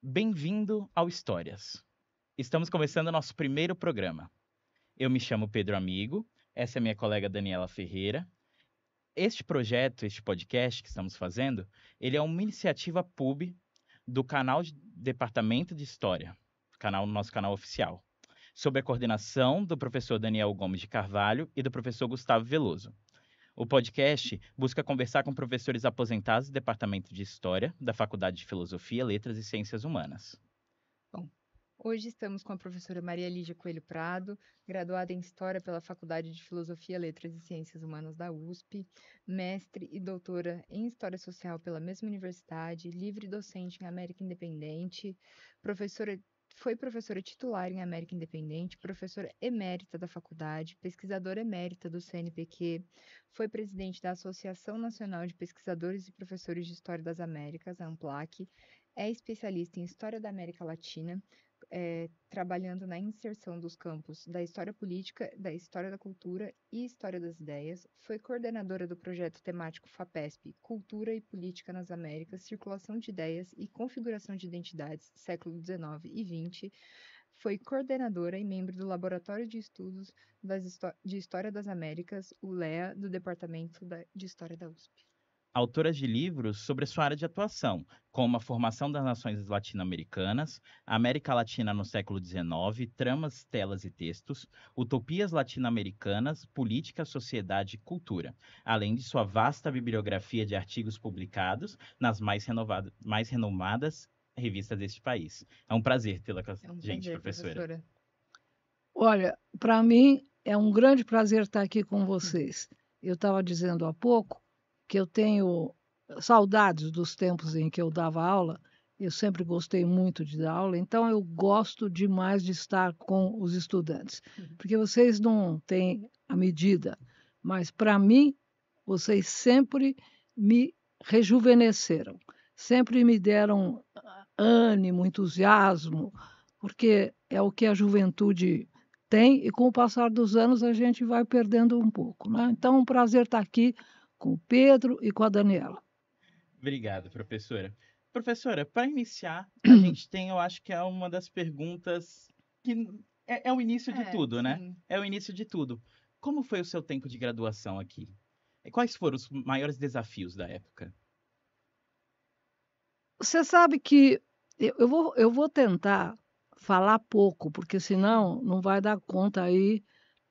Bem-vindo ao Histórias. Estamos começando nosso primeiro programa. Eu me chamo Pedro Amigo, essa é minha colega Daniela Ferreira. Este projeto, este podcast que estamos fazendo, ele é uma iniciativa PUB do canal de Departamento de História, canal nosso canal oficial, sob a coordenação do professor Daniel Gomes de Carvalho e do professor Gustavo Veloso. O podcast busca conversar com professores aposentados do Departamento de História da Faculdade de Filosofia, Letras e Ciências Humanas. Bom, hoje estamos com a professora Maria Lígia Coelho Prado, graduada em História pela Faculdade de Filosofia, Letras e Ciências Humanas da USP, mestre e doutora em História Social pela mesma universidade, livre docente em América Independente, professora foi professora titular em América Independente, professora emérita da faculdade, pesquisadora emérita do CNPq, foi presidente da Associação Nacional de Pesquisadores e Professores de História das Américas, (ANPLAC), é especialista em História da América Latina, é, trabalhando na inserção dos campos da história política, da história da cultura e história das ideias, foi coordenadora do projeto temático FAPESP Cultura e Política nas Américas, Circulação de Ideias e Configuração de Identidades, século XIX e XX, foi coordenadora e membro do Laboratório de Estudos de História das Américas, o LEA, do Departamento de História da USP autoras de livros sobre sua área de atuação, como A Formação das Nações Latino-Americanas, América Latina no século XIX, Tramas, Telas e Textos, Utopias Latino-Americanas, Política, Sociedade e Cultura, além de sua vasta bibliografia de artigos publicados nas mais, renovado, mais renomadas revistas deste país. É um prazer tê-la com a é um gente, prazer, professora. professora. Olha, para mim é um grande prazer estar aqui com vocês. Eu estava dizendo há pouco que eu tenho saudades dos tempos em que eu dava aula. Eu sempre gostei muito de dar aula, então eu gosto demais de estar com os estudantes, uhum. porque vocês não têm a medida, mas para mim, vocês sempre me rejuvenesceram, sempre me deram ah, ânimo, entusiasmo, porque é o que a juventude tem e com o passar dos anos a gente vai perdendo um pouco. Né? Então, é um prazer estar aqui com o Pedro e com a Daniela. Obrigado, professora. Professora, para iniciar, a gente tem, eu acho que é uma das perguntas que é, é o início de é, tudo, né? Sim. É o início de tudo. Como foi o seu tempo de graduação aqui? E quais foram os maiores desafios da época? Você sabe que eu vou, eu vou tentar falar pouco, porque senão não vai dar conta aí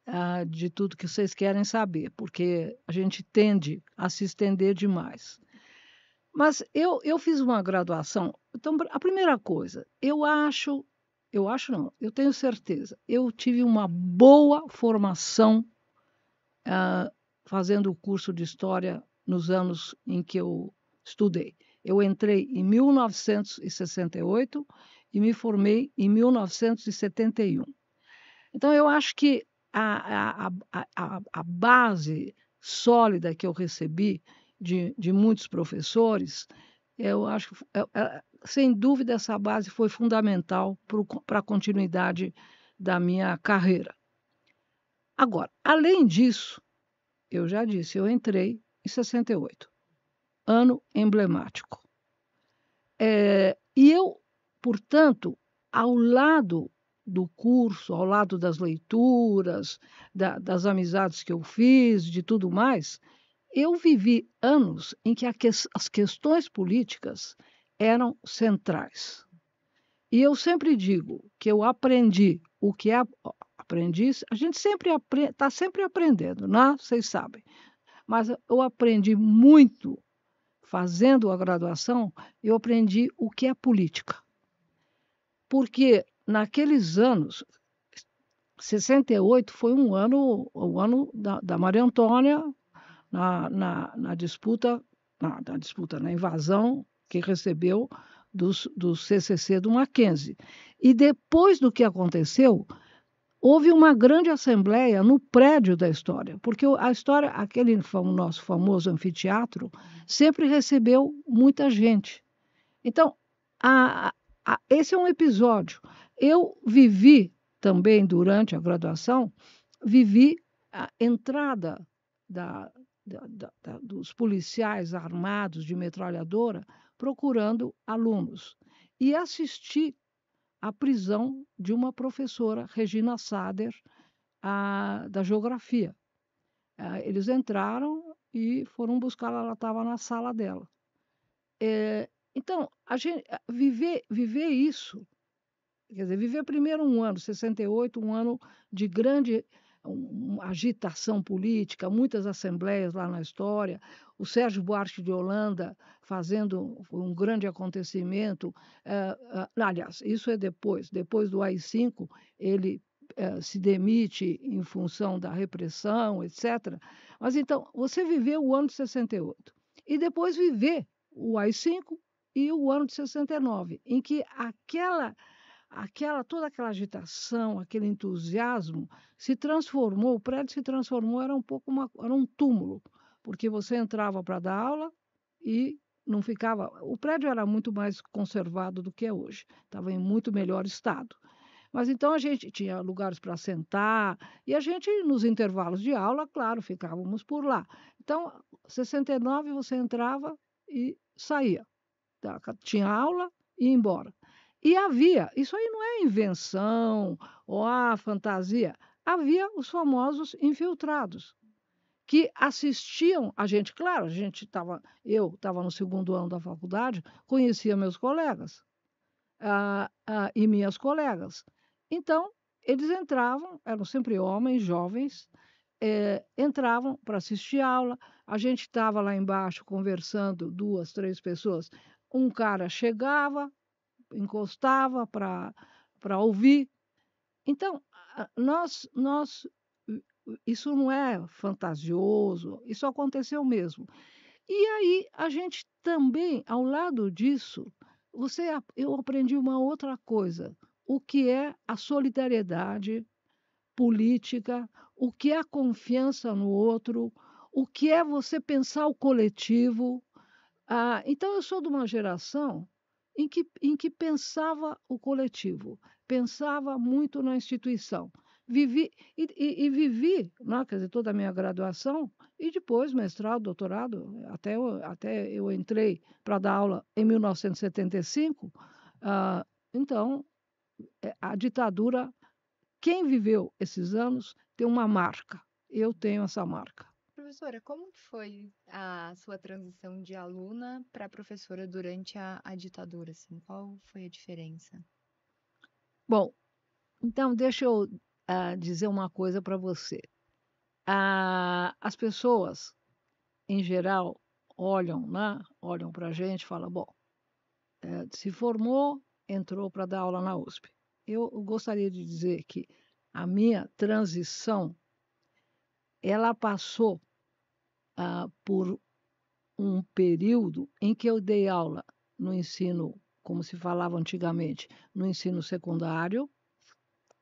ah, de tudo que vocês querem saber, porque a gente tende a se estender demais. Mas eu, eu fiz uma graduação. Então, a primeira coisa, eu acho, eu acho não, eu tenho certeza, eu tive uma boa formação ah, fazendo o curso de História nos anos em que eu estudei. Eu entrei em 1968 e me formei em 1971. Então, eu acho que a, a, a, a base sólida que eu recebi de, de muitos professores, eu acho que, é, é, sem dúvida, essa base foi fundamental para a continuidade da minha carreira. Agora, além disso, eu já disse, eu entrei em 68, ano emblemático. É, e eu, portanto, ao lado do curso, ao lado das leituras, da, das amizades que eu fiz, de tudo mais, eu vivi anos em que que, as questões políticas eram centrais. E eu sempre digo que eu aprendi o que é aprendi, a gente sempre está sempre aprendendo, né? Vocês sabem. Mas eu aprendi muito fazendo a graduação, eu aprendi o que é política. Porque naqueles anos, 68 foi um ano, o ano da, da Maria Antônia, na, na, na disputa, na, na, disputa, na invasão que recebeu dos, do CCC do Mackenzie. E depois do que aconteceu, houve uma grande assembleia no prédio da história, porque a história, aquele fam nosso famoso anfiteatro, sempre recebeu muita gente. Então, a, a, esse é um episódio eu vivi também durante a graduação, vivi a entrada da, da, da, dos policiais armados de metralhadora procurando alunos e assisti à prisão de uma professora, Regina Sader, a, da geografia. A, eles entraram e foram buscar ela estava na sala dela. É, então, a gente, viver, viver isso Quer dizer, viver primeiro um ano, 68, um ano de grande agitação política, muitas assembleias lá na história, o Sérgio Buarque de Holanda fazendo um grande acontecimento. Eh, eh, aliás, isso é depois. Depois do AI-5, ele eh, se demite em função da repressão, etc. Mas então, você viveu o ano de 68 e depois viver o AI-5 e o ano de 69, em que aquela aquela toda aquela agitação, aquele entusiasmo se transformou, o prédio se transformou, era um pouco uma, era um túmulo, porque você entrava para dar aula e não ficava. O prédio era muito mais conservado do que é hoje, estava em muito melhor estado. Mas então a gente tinha lugares para sentar e a gente, nos intervalos de aula, claro, ficávamos por lá. Então, 69 você entrava e saía. Tá? Tinha aula e ia embora. E havia, isso aí não é invenção ou a ah, fantasia, havia os famosos infiltrados que assistiam a gente, claro, a gente estava, eu estava no segundo ano da faculdade, conhecia meus colegas ah, ah, e minhas colegas. Então, eles entravam, eram sempre homens, jovens, é, entravam para assistir aula. A gente estava lá embaixo conversando, duas, três pessoas. Um cara chegava, encostava para ouvir. Então, nós, nós, isso não é fantasioso, isso aconteceu mesmo. E aí, a gente também, ao lado disso, você, eu aprendi uma outra coisa, o que é a solidariedade política, o que é a confiança no outro, o que é você pensar o coletivo. Ah, então, eu sou de uma geração em que, em que pensava o coletivo, pensava muito na instituição. Vivi, e, e, e vivi, né, quer dizer, toda a minha graduação, e depois mestrado, doutorado, até eu, até eu entrei para dar aula em 1975. Ah, então, é, a ditadura, quem viveu esses anos, tem uma marca. Eu tenho essa marca professora, como foi a sua transição de aluna para professora durante a, a ditadura? Assim? Qual foi a diferença? Bom, então deixa eu uh, dizer uma coisa para você. Uh, as pessoas, em geral, olham, né? olham para a gente e falam, bom, uh, se formou, entrou para dar aula na USP. Eu gostaria de dizer que a minha transição ela passou ah, por um período em que eu dei aula no ensino, como se falava antigamente, no ensino secundário.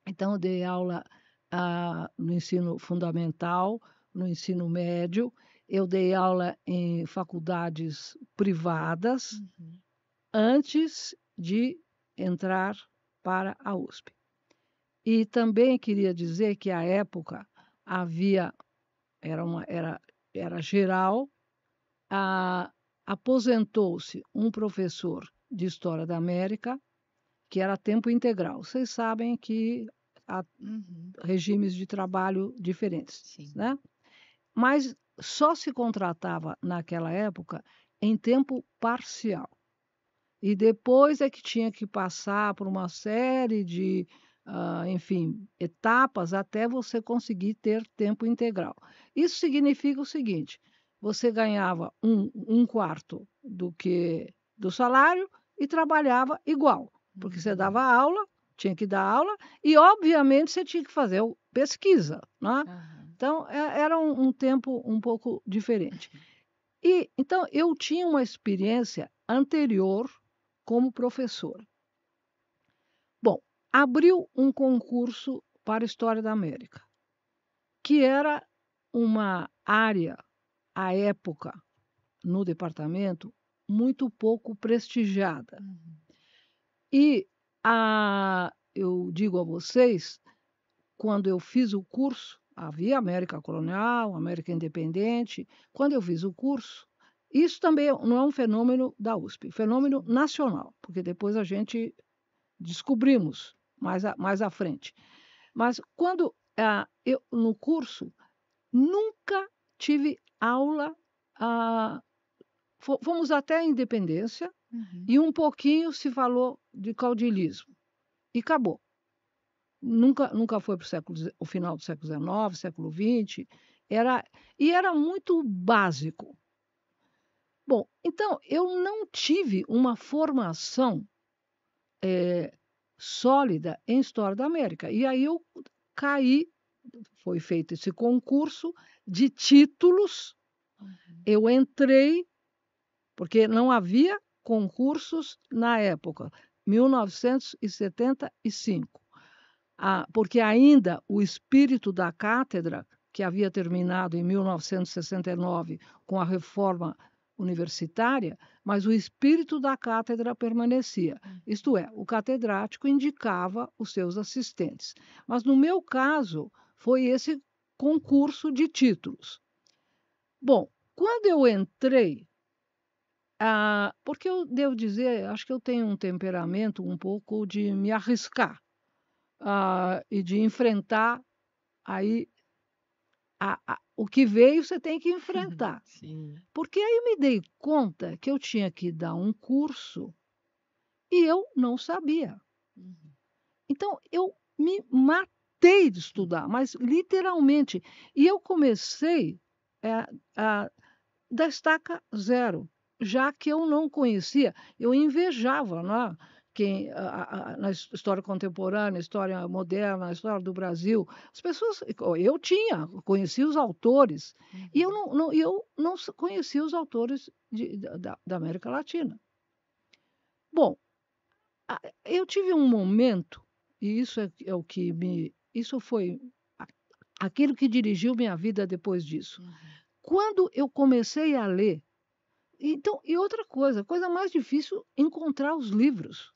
Então, eu dei aula ah, no ensino fundamental, no ensino médio, eu dei aula em faculdades privadas uhum. antes de entrar para a USP. E também queria dizer que à época havia era uma era era geral, aposentou-se um professor de História da América, que era tempo integral. Vocês sabem que há uhum. regimes de trabalho diferentes, Sim. né? Mas só se contratava naquela época em tempo parcial. E depois é que tinha que passar por uma série de Uh, enfim, etapas até você conseguir ter tempo integral. Isso significa o seguinte: você ganhava um, um quarto do que do salário e trabalhava igual, porque você uhum. dava aula, tinha que dar aula e, obviamente, você tinha que fazer pesquisa. Né? Uhum. Então, é, era um, um tempo um pouco diferente. Uhum. E, então, eu tinha uma experiência anterior como professora abriu um concurso para a História da América, que era uma área, à época, no departamento, muito pouco prestigiada. Uhum. E a, eu digo a vocês, quando eu fiz o curso, havia América Colonial, América Independente, quando eu fiz o curso, isso também não é um fenômeno da USP, é um fenômeno nacional, porque depois a gente descobrimos mais, a, mais à frente. Mas quando ah, eu, no curso, nunca tive aula. Ah, fomos até a independência uhum. e um pouquinho se falou de caudilismo. E acabou. Nunca, nunca foi para o final do século XIX, século XX. Era, e era muito básico. Bom, então eu não tive uma formação é, sólida em História da América. E aí eu caí, foi feito esse concurso de títulos, uhum. eu entrei, porque não havia concursos na época, 1975. Ah, porque ainda o espírito da cátedra, que havia terminado em 1969 com a reforma universitária, mas o espírito da cátedra permanecia. Hum. Isto é, o catedrático indicava os seus assistentes. Mas no meu caso, foi esse concurso de títulos. Bom, quando eu entrei, ah, porque eu devo dizer, acho que eu tenho um temperamento um pouco de me arriscar ah, e de enfrentar aí a, a, o que veio você tem que uhum, enfrentar. Sim. Porque aí me dei conta que eu tinha que dar um curso e eu não sabia. Uhum. Então eu me matei de estudar, mas literalmente. E eu comecei é, a, da estaca zero, já que eu não conhecia, eu invejava. Não é? a, a, na história contemporânea, história moderna, na história do Brasil, as pessoas, eu tinha, conhecia os autores uhum. e eu não, não, eu não conhecia os autores de, da, da, América Latina. Bom, eu tive um momento e isso é, é o que me, isso foi aquilo que dirigiu minha vida depois disso. Uhum. Quando eu comecei a ler então, e outra coisa, a coisa mais difícil encontrar os livros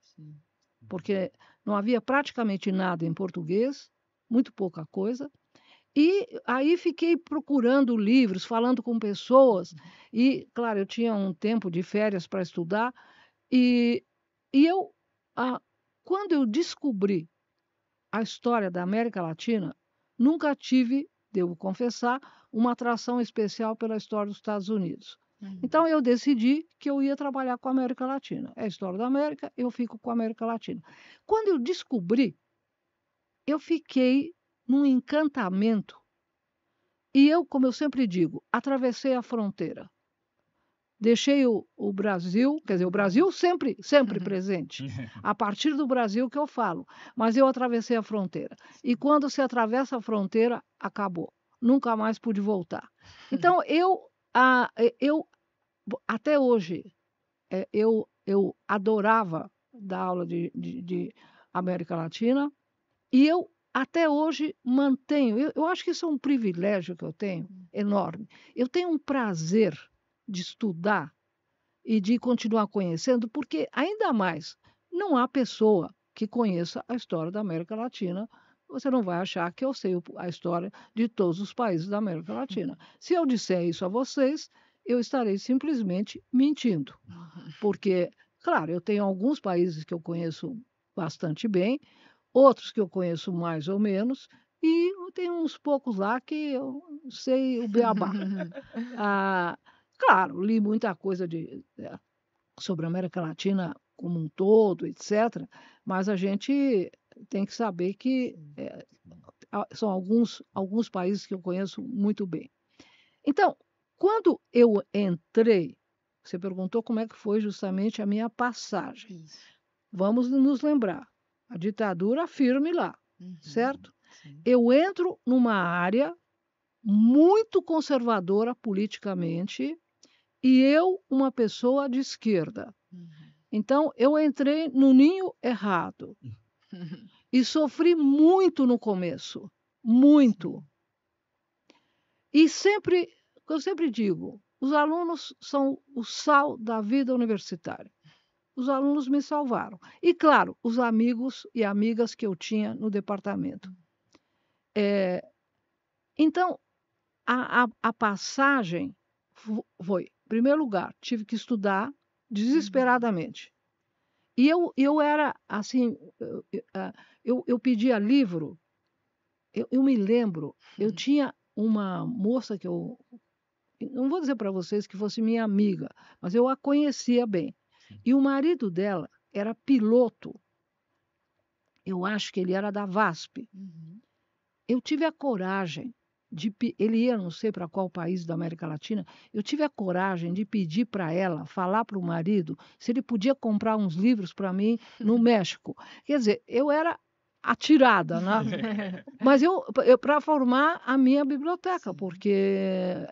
porque não havia praticamente nada em português, muito pouca coisa. E aí fiquei procurando livros, falando com pessoas. Uhum. E, claro, eu tinha um tempo de férias para estudar. E, e eu, a, quando eu descobri a história da América Latina, nunca tive, devo confessar, uma atração especial pela história dos Estados Unidos. Uhum. Então eu decidi que eu ia trabalhar com a América Latina. É a história da América, eu fico com a América Latina. Quando eu descobri, eu fiquei num encantamento. E eu, como eu sempre digo, atravessei a fronteira. Deixei o, o Brasil, quer dizer, o Brasil sempre, sempre uhum. presente. A partir do Brasil que eu falo, mas eu atravessei a fronteira. E quando se atravessa a fronteira, acabou. Nunca mais pude voltar. Então eu ah, eu até hoje eh, eu eu adorava dar aula de, de, de América Latina e eu até hoje mantenho. Eu, eu acho que isso é um privilégio que eu tenho hum. enorme. Eu tenho um prazer de estudar e de continuar conhecendo, porque ainda mais não há pessoa que conheça a história da América Latina você não vai achar que eu sei a história de todos os países da América uhum. Latina. Se eu disser isso a vocês, eu estarei simplesmente mentindo. Uhum. Porque, claro, eu tenho alguns países que eu conheço bastante bem, outros que eu conheço mais ou menos, e tem uns poucos lá que eu sei o beabá. ah, claro, li muita coisa de, é, sobre a América Latina como um todo, etc., mas a gente tem que saber que é, são alguns, alguns países que eu conheço muito bem. Então, quando eu entrei, você perguntou como é que foi justamente a minha passagem. Isso. Vamos nos lembrar, a ditadura firme lá, uhum, certo? Sim. Eu entro numa área muito conservadora politicamente e eu uma pessoa de esquerda. Uhum. Então eu entrei no ninho errado. Uhum. E sofri muito no começo, muito. E sempre, eu sempre digo, os alunos são o sal da vida universitária. Os alunos me salvaram. E, claro, os amigos e amigas que eu tinha no departamento. É, então, a, a, a passagem foi, em primeiro lugar, tive que estudar desesperadamente. Uhum. E eu, eu era assim, ah, eu, eu pedia livro. Eu, eu me lembro, eu hum. tinha uma moça que eu. Não vou dizer para vocês que fosse minha amiga, mas eu a conhecia bem. E o marido dela era piloto. Eu acho que ele era da VASP. Uhum. Eu tive a coragem de. Ele ia, não sei para qual país da América Latina. Eu tive a coragem de pedir para ela, falar para o marido, se ele podia comprar uns livros para mim no México. Quer dizer, eu era atirada, né? Mas eu, eu para formar a minha biblioteca, porque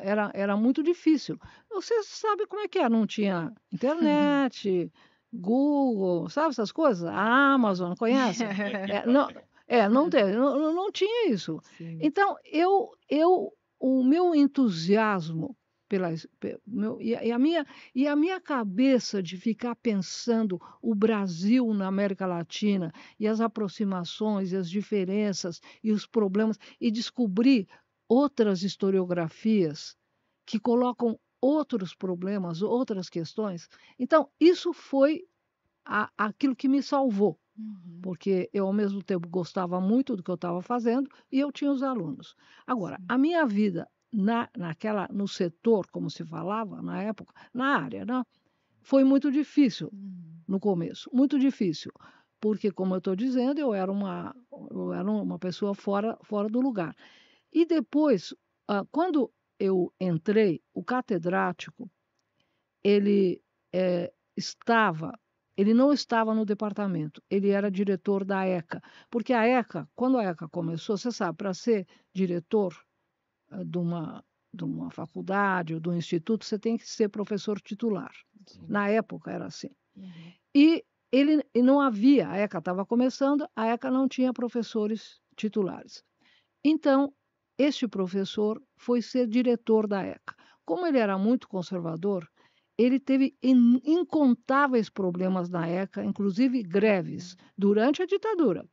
era, era muito difícil. Você sabe como é que é, não tinha internet, Google, sabe essas coisas? A Amazon, conhece? É, não, é, não, é. teve, não, não tinha isso. Sim. Então, eu, eu, o meu entusiasmo pelas meu, e, a minha e a minha cabeça de ficar pensando o Brasil na América Latina e as aproximações e as diferenças e os problemas e descobrir outras historiografias que colocam outros problemas, outras questões. Então, isso foi a, aquilo que me salvou, uhum. porque eu, ao mesmo tempo, gostava muito do que eu estava fazendo e eu tinha os alunos. Agora, Sim. a minha vida na, naquela, no setor, como se falava na época, na área, não né, foi muito difícil hum. no começo, muito difícil, porque como eu estou dizendo, eu era uma, eu era uma pessoa fora, fora do lugar. E depois, ah, quando eu entrei, o catedrático ele é, estava, ele não estava no departamento, ele era diretor da ECA, porque a ECA, quando a ECA começou, você sabe, para ser diretor ah, de uma, de uma faculdade ou de um instituto, você tem que ser professor titular. Sim. Na época era assim. Uhum. E ele e não havia, a ECA estava começando, a ECA não tinha professores titulares. Então, este professor foi ser diretor da ECA. Como ele era muito conservador, ele teve incontáveis problemas na ECA, inclusive greves, uhum. durante a ditadura.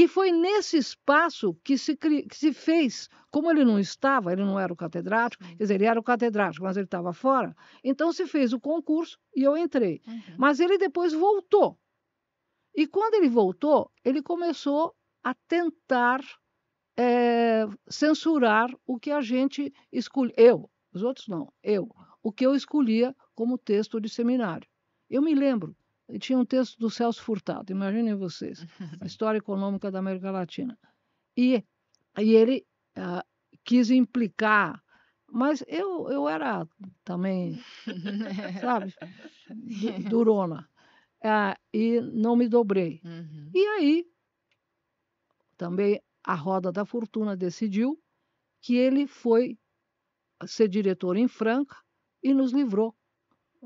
E foi nesse espaço que se, que se fez, como ele não estava, ele não era o catedrático, uhum. quer dizer, ele era o catedrático, mas ele estava fora, então se fez o concurso e eu entrei. Uhum. Mas ele depois voltou. E quando ele voltou, ele começou a tentar é, censurar o que a gente escolhia. Eu, os outros não, eu, o que eu escolhia como texto de seminário. Eu me lembro e tinha um texto do Celso Furtado, imaginem vocês, a História Econômica da América Latina. E, e ele uh, quis implicar mas eu, eu era também, sabe, durona. Ah, e não me dobrei. Uhum. E aí, também a Roda da Fortuna decidiu que ele foi ser diretor em Franca e nos livrou.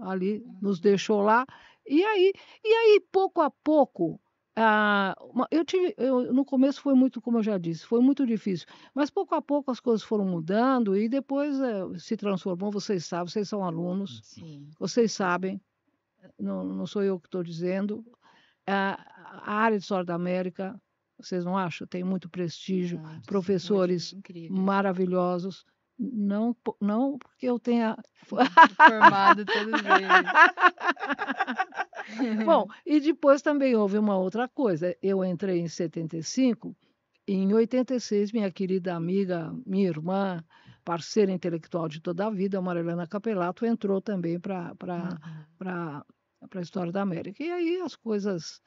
Ali, nos uhum. deixou lá e aí, e aí pouco a pouco, ah, eu tive, eu, no começo foi muito, como eu já disse, foi muito difícil. Mas pouco a pouco as coisas foram mudando e depois eh, se transformou. Vocês sabem, vocês são alunos, Sim. vocês sabem. Não, não sou eu que estou dizendo. Ah, a área de história da América, vocês não acham? Tem muito prestígio, Nossa, professores maravilhosos. Não, não porque eu tenha formado todos eles. Bom, e depois também houve uma outra coisa. Eu entrei em 75, e em 86, minha querida amiga, minha irmã, parceira intelectual de toda a vida, Marilena Capelato, entrou também para uhum. a história da América. E aí as coisas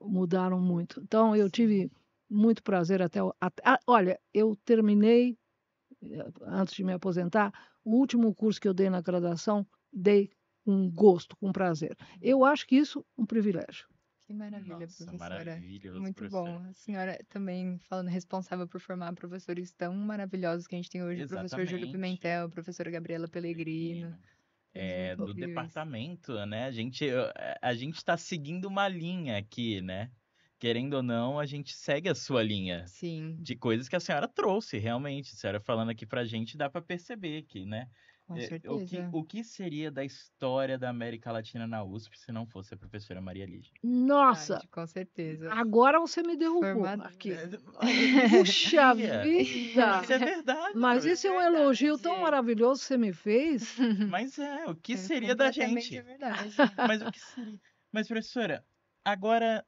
mudaram muito. Então, eu tive muito prazer até. até olha, eu terminei, eh, antes de me aposentar, o último curso que eu dei na graduação, dei com gosto, com prazer. Eu acho que isso é um privilégio. Que maravilha, Nossa, professora. Muito professor. bom. A senhora também falando responsável por formar professores tão maravilhosos que a gente tem hoje, Exatamente. o professor Júlio Pimentel, a professora Gabriela Pellegrino. É, do departamento, né? A gente é, a gente está seguindo uma linha aqui, né? Querendo ou não, a gente segue a sua linha. Sim. De coisas que a senhora trouxe, realmente. A senhora falando aqui pra gente, dá para perceber que, né? Com certeza. É, o que, o que seria da história da América Latina na USP se não fosse a professora Maria Lídia? Nossa! Ai, com certeza. Agora você me derrubou aqui. É, Puxa vida! Isso é verdade. Mas esse é, é um verdade. elogio tão maravilhoso que você me fez. Mas é, o que é seria da gente? É verdade. Mas o que seria? Mas, professora, agora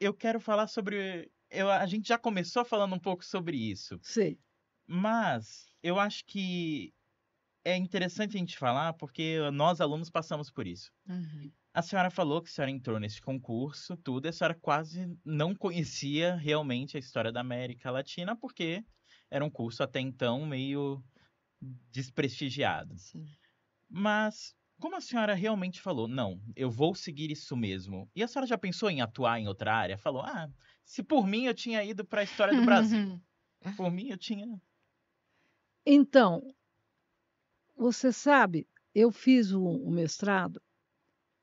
eu quero falar sobre. Eu, a gente já começou falando um pouco sobre isso. Sim. Mas eu acho que é interessante a gente falar porque nós alunos passamos por isso. Uhum. A senhora falou que a senhora entrou nesse concurso, tudo, e a senhora quase não conhecia realmente a história da América Latina, porque era um curso até então meio desprestigiado. Sim. Mas como a senhora realmente falou, não, eu vou seguir isso mesmo. E a senhora já pensou em atuar em outra área? Falou, ah, se por mim eu tinha ido para a história do Brasil. por mim eu tinha. Então, você sabe, eu fiz um, um mestrado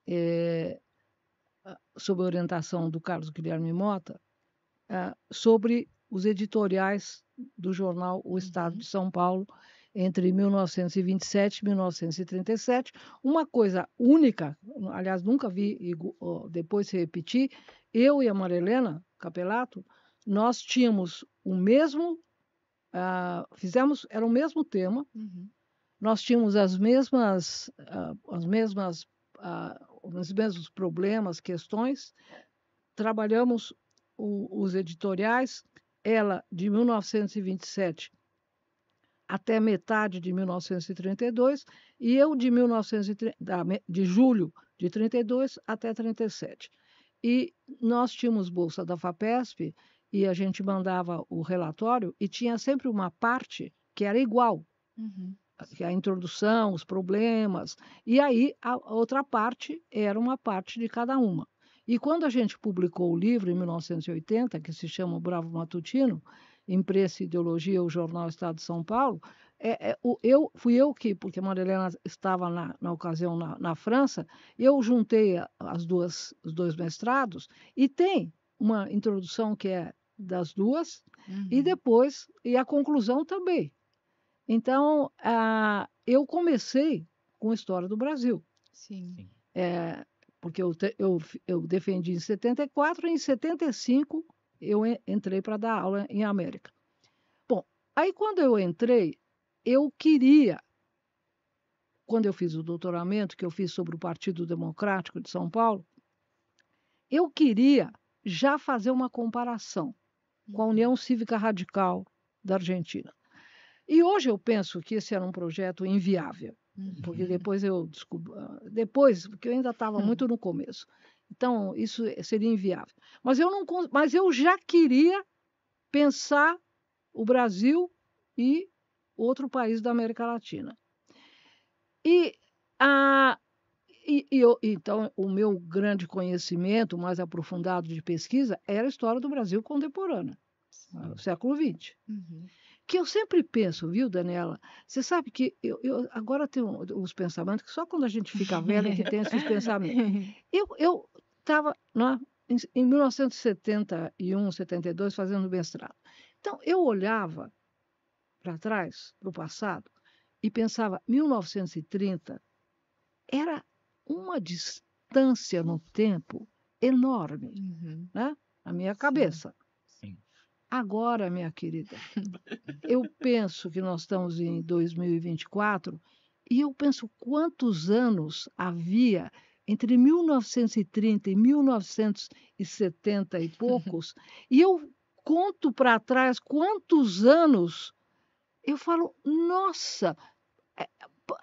é, sob orientação do Carlos Guilherme Mota é, sobre os editoriais do jornal O Estado uhum. de São Paulo entre 1927 e 1937. Uma coisa única, aliás, nunca vi depois se repetir, eu e a Marilena Capelato, nós tínhamos o mesmo, uh, fizemos, era o mesmo tema, uhum nós tínhamos as mesmas, ah, as mesmas, ah, os mesmos problemas, questões. Trabalhamos os editoriais, ela de 1927 até metade de 1932 e eu de 1930, de julho de 32 até 37. E nós tínhamos bolsa da Fapesp e a gente mandava o relatório e tinha sempre uma parte que era igual. Uhum que assim, a introdução, os problemas. E aí a outra parte era uma parte de cada uma. E quando a gente publicou o livro em 1980, que se chama o Bravo Matutino, Imprensa e Ideologia, o jornal Estado de São Paulo, é, é, eu fui eu que, porque a Marilena estava na, na ocasião na, na, França, eu juntei as duas, os dois mestrados e tem uma introdução que é das duas uhum. e depois e a conclusão também. Então, ah, eu comecei com a história do Brasil. Sim. Sim. É, porque eu, te, eu, eu defendi em 74 e em 75 eu entrei para dar aula em América. Bom, aí quando eu entrei, eu queria, quando eu fiz o doutoramento, que eu fiz sobre o Partido Democrático de São Paulo, eu queria já fazer uma comparação com a uhum. União Cívica Radical da Argentina. E hoje eu penso que esse era um projeto inviável, porque uhum. depois eu descobri, ah, depois, porque eu ainda estava hum. muito no começo. Então, isso seria inviável. Mas eu não mas eu já queria pensar o Brasil e outro país da América Latina. E a ah, e, e eu, então, o meu grande conhecimento mais aprofundado de pesquisa era a história do Brasil contemporâneo, ah, século XX. Uhum que eu sempre penso, viu, Daniela? Você sabe que eu, eu agora tenho os pensamentos que só quando a gente fica velha é que tem esses pensamentos. Eu estava é? em, em 1971, 72, fazendo mestrado. Então, eu olhava para trás, para o passado, e pensava, 1930 era uma distância no tempo enorme uhum. né? na minha Sim. cabeça. Agora, minha querida, eu penso que nós estamos em 2024 e eu penso quantos anos havia entre 1930 e 1970 e poucos, e eu conto para trás quantos anos eu falo, nossa,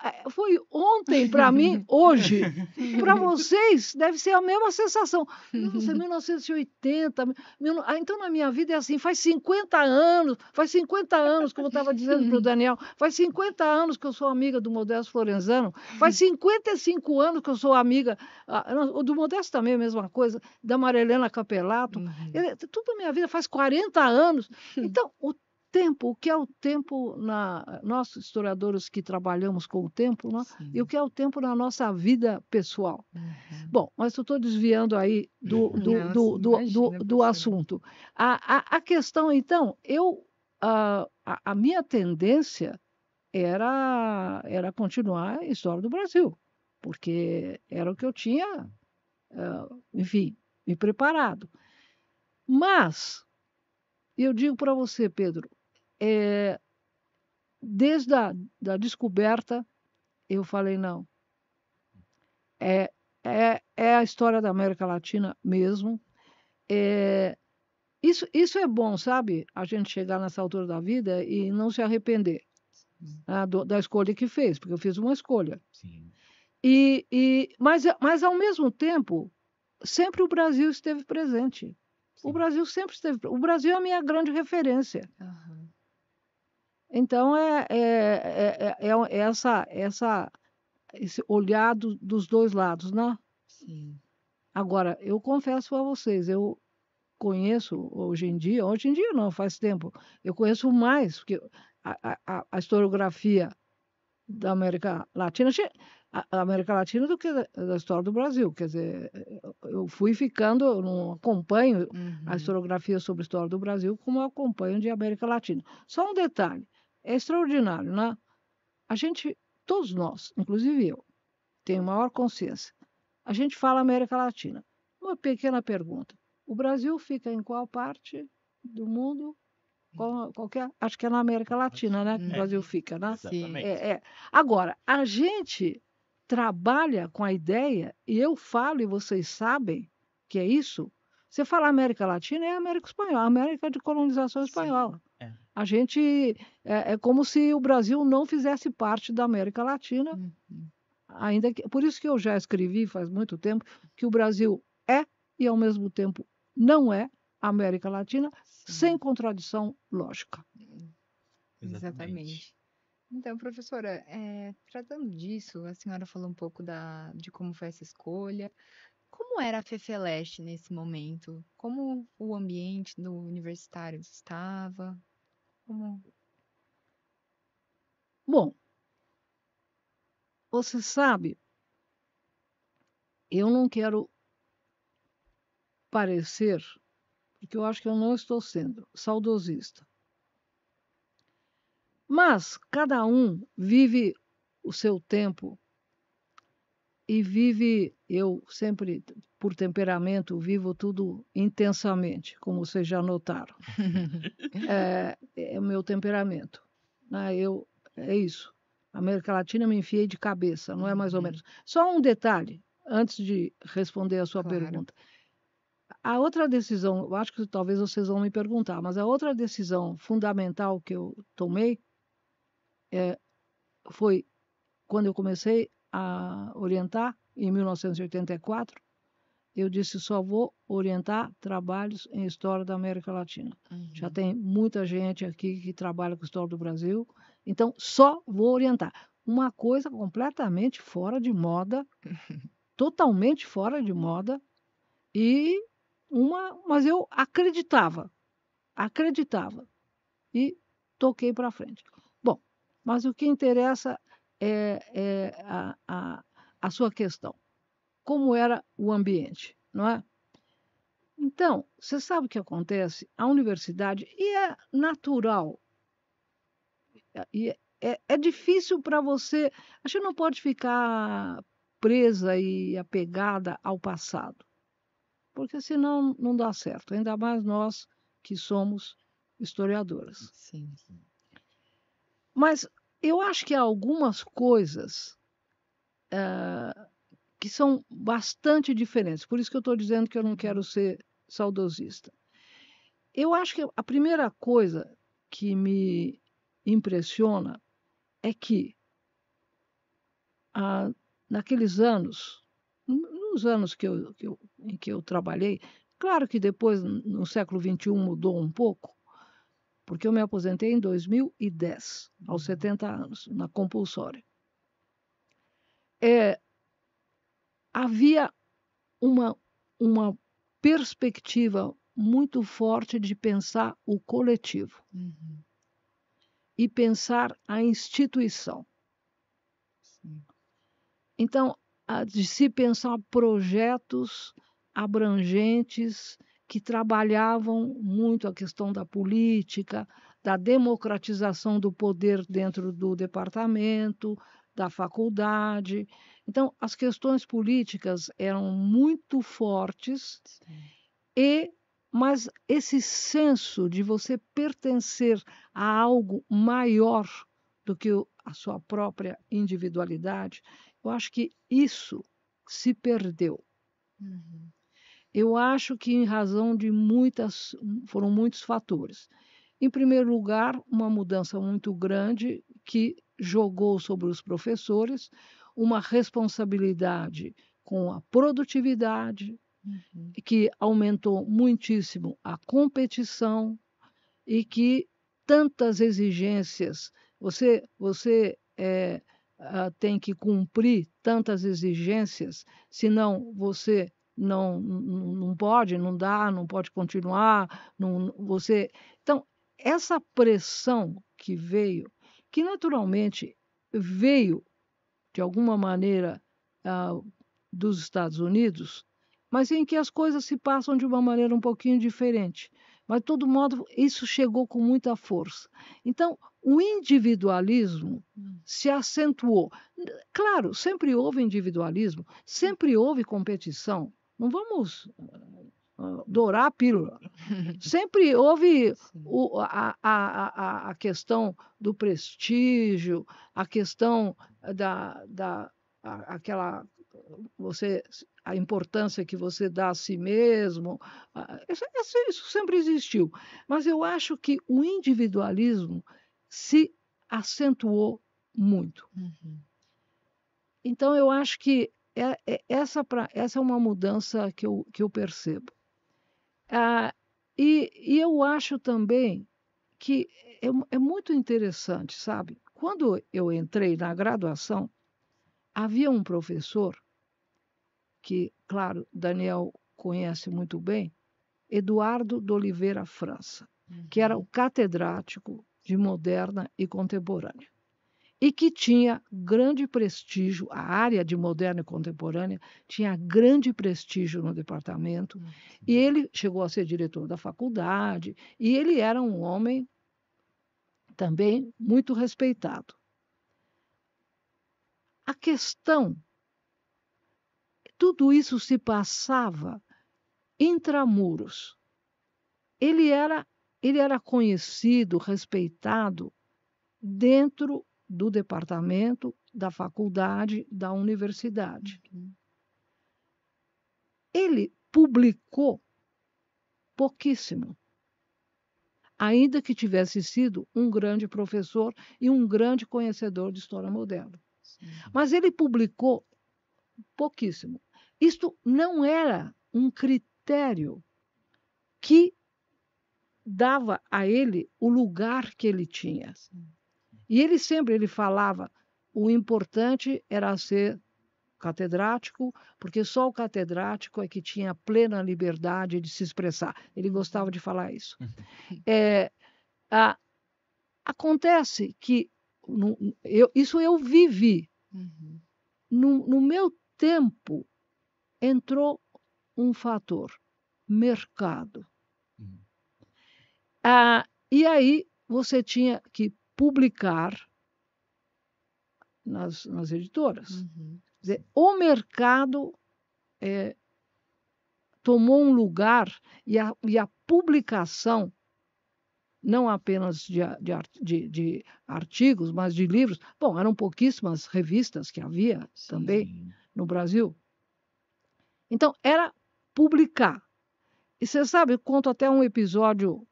é, foi ontem para mim, hoje. Para vocês, deve ser a mesma sensação. Uhum. Nossa, 1980. É mil... Ah, então, na minha vida é assim: faz 50 anos, faz 50 anos, como eu estava dizendo para o uhum. Daniel, faz 50 anos que eu sou amiga do Modesto Florenzano, faz 55 uhum. anos que eu sou amiga. Ah, do Modesto também é a mesma coisa, da Marilena Capelato. Uhum. Tudo na minha vida faz 40 anos. Então, o tempo, o que é o tempo na nós historiadores que trabalhamos com o tempo, né? e o que é o tempo na nossa vida pessoal. Uhum. Bom, mas eu estou desviando aí do, do, do, do, do, do, assunto. A, a, a, questão, então, eu a, a minha tendência era era continuar a história do Brasil, porque era o que eu tinha, ah, enfim, me preparado. Mas eu digo para você, Pedro, é, desde a da descoberta, eu falei, não, é, é, é a história da América Latina mesmo. É, isso, isso é bom, sabe? A gente chegar nessa altura da vida e não se arrepender né, do, da escolha que fez, porque eu fiz uma escolha. Sim. E, e, mas, mas, ao mesmo tempo, sempre o Brasil esteve presente. Sim. O Brasil sempre esteve. O Brasil é a minha grande referência. Uhum. Então, é, é, é, é essa, essa, esse olhar dos dois lados, né? Sim. Agora, eu confesso a vocês, eu conheço hoje em dia, hoje em dia não, faz tempo, eu conheço mais, porque a, a, a historiografia da América Latina, a América Latina do que da história do Brasil. Quer dizer, eu fui ficando, eu não acompanho uhum. a historiografia sobre a história do Brasil como eu acompanho de América Latina. Só um detalhe: é extraordinário, né? A gente, todos nós, inclusive eu, tenho maior consciência. A gente fala América Latina. Uma pequena pergunta. O Brasil fica em qual parte do mundo? qualquer, acho que é na América Latina, né? Que o Brasil é. fica, né? Sim. É, é. Agora, a gente trabalha com a ideia, e eu falo e vocês sabem que é isso. Você fala América Latina, é América Espanhola, América de colonização espanhola. Sim. É. A gente é, é, como se o Brasil não fizesse parte da América Latina, uhum. ainda que, por isso que eu já escrevi faz muito tempo que o Brasil é e ao mesmo tempo não é América Latina Sim. sem contradição lógica. Exatamente. Exatamente. Então, professora, é, tratando disso, a senhora falou um pouco da, de como foi essa escolha, como era a FEFELESTE nesse momento? Como o ambiente do universitário estava? Hum. Bom, você sabe, eu não quero parecer, porque eu acho que eu não estou sendo saudosista. Mas cada um vive o seu tempo e vive eu sempre, por temperamento, vivo tudo intensamente, como vocês já notaram. é, é, o meu temperamento. Né? Eu, é isso. A América Latina me enfiei de cabeça, não é mais ou uhum. menos. Só um detalhe, antes de responder a sua claro. pergunta. A outra decisão, eu acho que talvez vocês vão me perguntar, mas a outra decisão fundamental que eu tomei é, foi quando eu comecei a orientar em 1984, eu disse só vou orientar trabalhos em história da América Latina. Uhum. Já tem muita gente aqui que trabalha com história do Brasil, então só vou orientar. Uma coisa completamente fora de moda, totalmente fora de moda, e uma, mas eu acreditava, acreditava e toquei para frente. Bom, mas o que interessa é, é a, a, a sua questão. Como era o ambiente, não é? Então, você sabe o que acontece? A universidade, e é natural, e é, é, é difícil para você. A gente não pode ficar presa e apegada ao passado, porque senão não dá certo, ainda mais nós que somos historiadoras. Sim, sim. Mas eu acho que há algumas coisas uh, que são bastante diferentes. Por isso que eu estou dizendo que eu não quero ser saudosista. Eu acho que a primeira coisa que me impressiona é que ah, naqueles anos, nos anos que eu, que eu, em que eu trabalhei, claro que depois, no século XXI, mudou um pouco, porque eu me aposentei em 2010, aos 70 uhum. anos, na compulsória. É, havia uma, uma perspectiva muito forte de pensar o coletivo uhum. e pensar a instituição. Sim. Então, de se pensar projetos abrangentes que trabalhavam muito a questão da política, da democratização do poder dentro do departamento, da faculdade. Então, as questões políticas eram muito fortes Sim. e mas esse senso de você pertencer a algo maior do que a sua própria individualidade, eu acho que isso se perdeu. Uhum. Eu acho que em razão de muitas, foram muitos fatores. Em primeiro lugar, uma mudança muito grande que jogou sobre os professores uma responsabilidade com a produtividade, uhum. que aumentou muitíssimo a competição e que tantas exigências. Você, você é, ah, tem que cumprir tantas exigências, senão você não, não, pode, não dá, não pode continuar, não, você. Então, essa pressão que veio, que naturalmente veio de alguma maneira ah, dos Estados Unidos, mas em que as coisas se passam de uma maneira um pouquinho diferente. Mas, de todo modo, isso chegou com muita força. Então, o individualismo hum. se acentuou. Claro, sempre houve individualismo, sempre houve competição, não vamos ah, ah, dourar a pílula. Sempre houve o, a, a, a, questão do prestígio, a questão da, da aquela você a importância que você dá a si mesmo. Isso, isso sempre existiu. Mas eu acho que o individualismo se acentuou muito. Uhum. Então, eu acho que é, é, essa, pra, essa é uma mudança que eu, que eu percebo. Ah, e, e eu acho também que é, é muito interessante, sabe? Quando eu entrei na graduação, havia um professor que, claro, Daniel conhece muito bem, Eduardo de Oliveira França, que era o uhum. catedrático de moderna e contemporânea e que tinha grande prestígio, a área de moderna e contemporânea tinha grande prestígio no departamento, hum, e ele chegou a ser diretor da faculdade, e ele era um homem também muito respeitado. A questão, tudo isso se passava intramuros. Ele era, ele era conhecido, respeitado dentro do departamento, da faculdade, da universidade. Uhum. Ele publicou pouquíssimo, ainda que tivesse sido um grande professor e um grande conhecedor de história moderna. Sim. Mas ele publicou pouquíssimo. Isto não era um critério que dava a ele o lugar que ele tinha. Sim. E ele sempre ele falava, o importante era ser catedrático, porque só o catedrático é que tinha plena liberdade de se expressar. Ele gostava de falar isso. Uhum. É, a, acontece que no, eu, isso eu vivi. Uhum. No, no meu tempo entrou um fator, mercado. Uhum. Ah, e aí você tinha que publicar nas, nas editoras. Uhum. Dizer, o mercado é, tomou um lugar e a, e a publicação não apenas de, de, de, artigos, mas de livros. Bom, eram pouquíssimas revistas que havia Sim. também no Brasil. Então, era publicar. E você sabe, eu conto até um episódio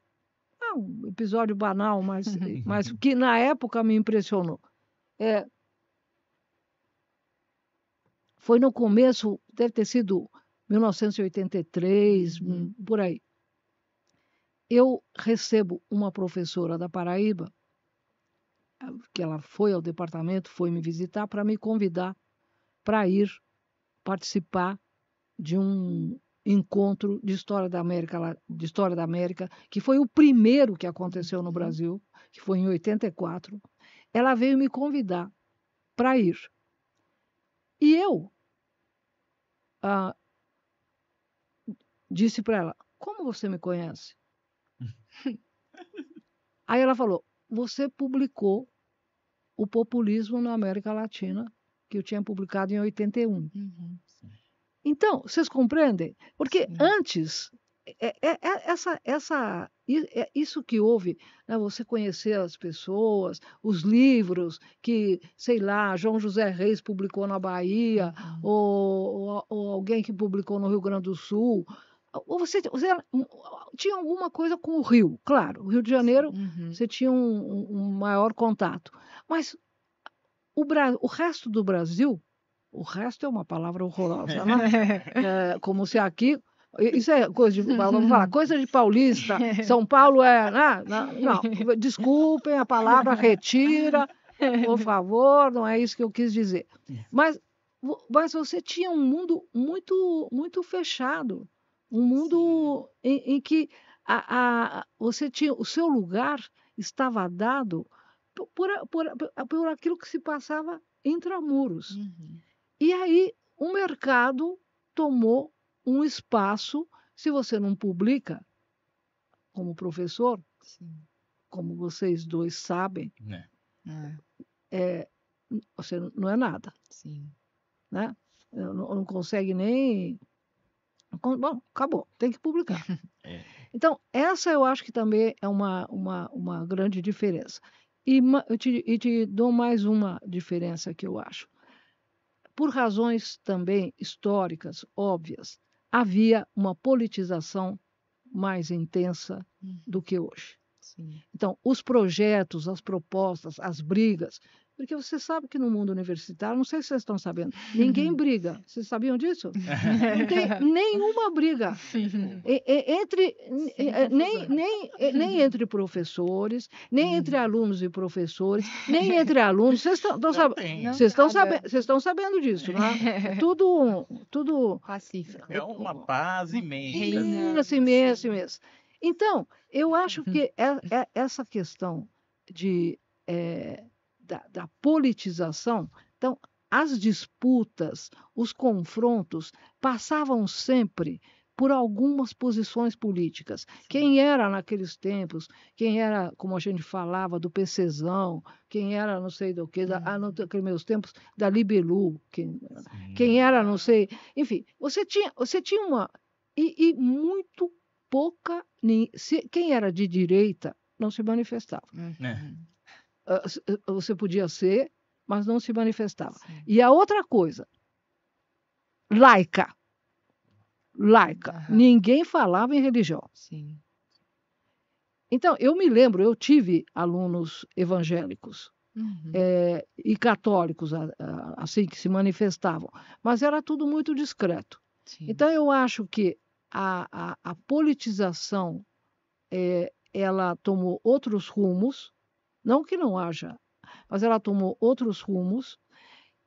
um episódio banal, mas, uhum. mas que na época me impressionou. É, foi no começo, deve ter sido 1983, uhum. por aí. Eu recebo uma professora da Paraíba, que ela foi ao departamento, foi me visitar para me convidar para ir participar de um encontro de história da América, de história da América, que foi o primeiro que aconteceu no uhum. Brasil, que foi em 84, ela veio me convidar para ir. E eu ah, disse para ela: Como você me conhece? Aí ela falou: Você publicou O Populismo na América Latina, que eu tinha publicado em 81. Uhum. Então, vocês compreendem? Porque Sim. antes, é, é, é, essa, essa, é isso que houve, né? você conhecer as pessoas, os livros que, sei lá, João José Reis publicou na Bahia, uhum. ou, ou, ou, alguém que publicou no Rio Grande do Sul. Ou você, você tinha alguma coisa com o Rio, claro. O Rio de Janeiro, uhum. você tinha um, um, maior contato. Mas o, o resto do Brasil o resto é uma palavra horrorosa, né? É, como se aqui isso é coisa de, vamos falar, coisa de paulista. São Paulo é. Né? Não, não, desculpem a palavra retira, por favor, não é isso que eu quis dizer. É. Mas, mas você tinha um mundo muito, muito fechado um mundo em, em que a, a, você tinha o seu lugar estava dado por, por, por, por aquilo que se passava muros. Uhum. E aí o mercado tomou um espaço. Se você não publica, como professor, Sim. como vocês dois sabem, é. É, você não é nada. Sim. Né? Não, não consegue nem. Bom, acabou, tem que publicar. É. Então, essa eu acho que também é uma, uma, uma grande diferença. E te, te dou mais uma diferença que eu acho. Por razões também históricas óbvias, havia uma politização mais intensa do uhum. que hoje. Então, os projetos, as propostas, as brigas, porque você sabe que no mundo universitário, não sei se vocês estão sabendo, ninguém briga. Vocês sabiam disso? Não tem nenhuma briga. entre, Sim, nem, nem, nem entre professores, nem hum. entre alunos e professores, nem entre alunos. Vocês estão, estão, sab... vocês estão, sabe... vocês estão sabendo disso, né? Tudo. tudo... Pacífico. É uma paz imensa. Imensa, imensa, imensa. Então, eu acho uhum. que é, é, essa questão de, é, da, da politização, então, as disputas, os confrontos passavam sempre por algumas posições políticas. Sim. Quem era naqueles tempos, quem era, como a gente falava, do PCzão, quem era não sei do que, da, é. ah, naqueles meus tempos, da Libelu, quem, quem, era não sei. Enfim, você tinha, você tinha uma. E, e muito pouca. Nem, se, quem era de direita não se manifestava. Uhum. É. Ah, eh, você podia ser, mas não se manifestava. Sim. E a outra coisa, laica. Laica. Uhum. Ninguém falava em religião. Sim. Então, eu me lembro, eu tive alunos evangélicos uhum. é, e católicos, assim, que se manifestavam, mas era tudo muito discreto. Sim. Então, eu acho que a, a, a politização é, ela tomou outros rumos, não que não haja, mas ela tomou outros rumos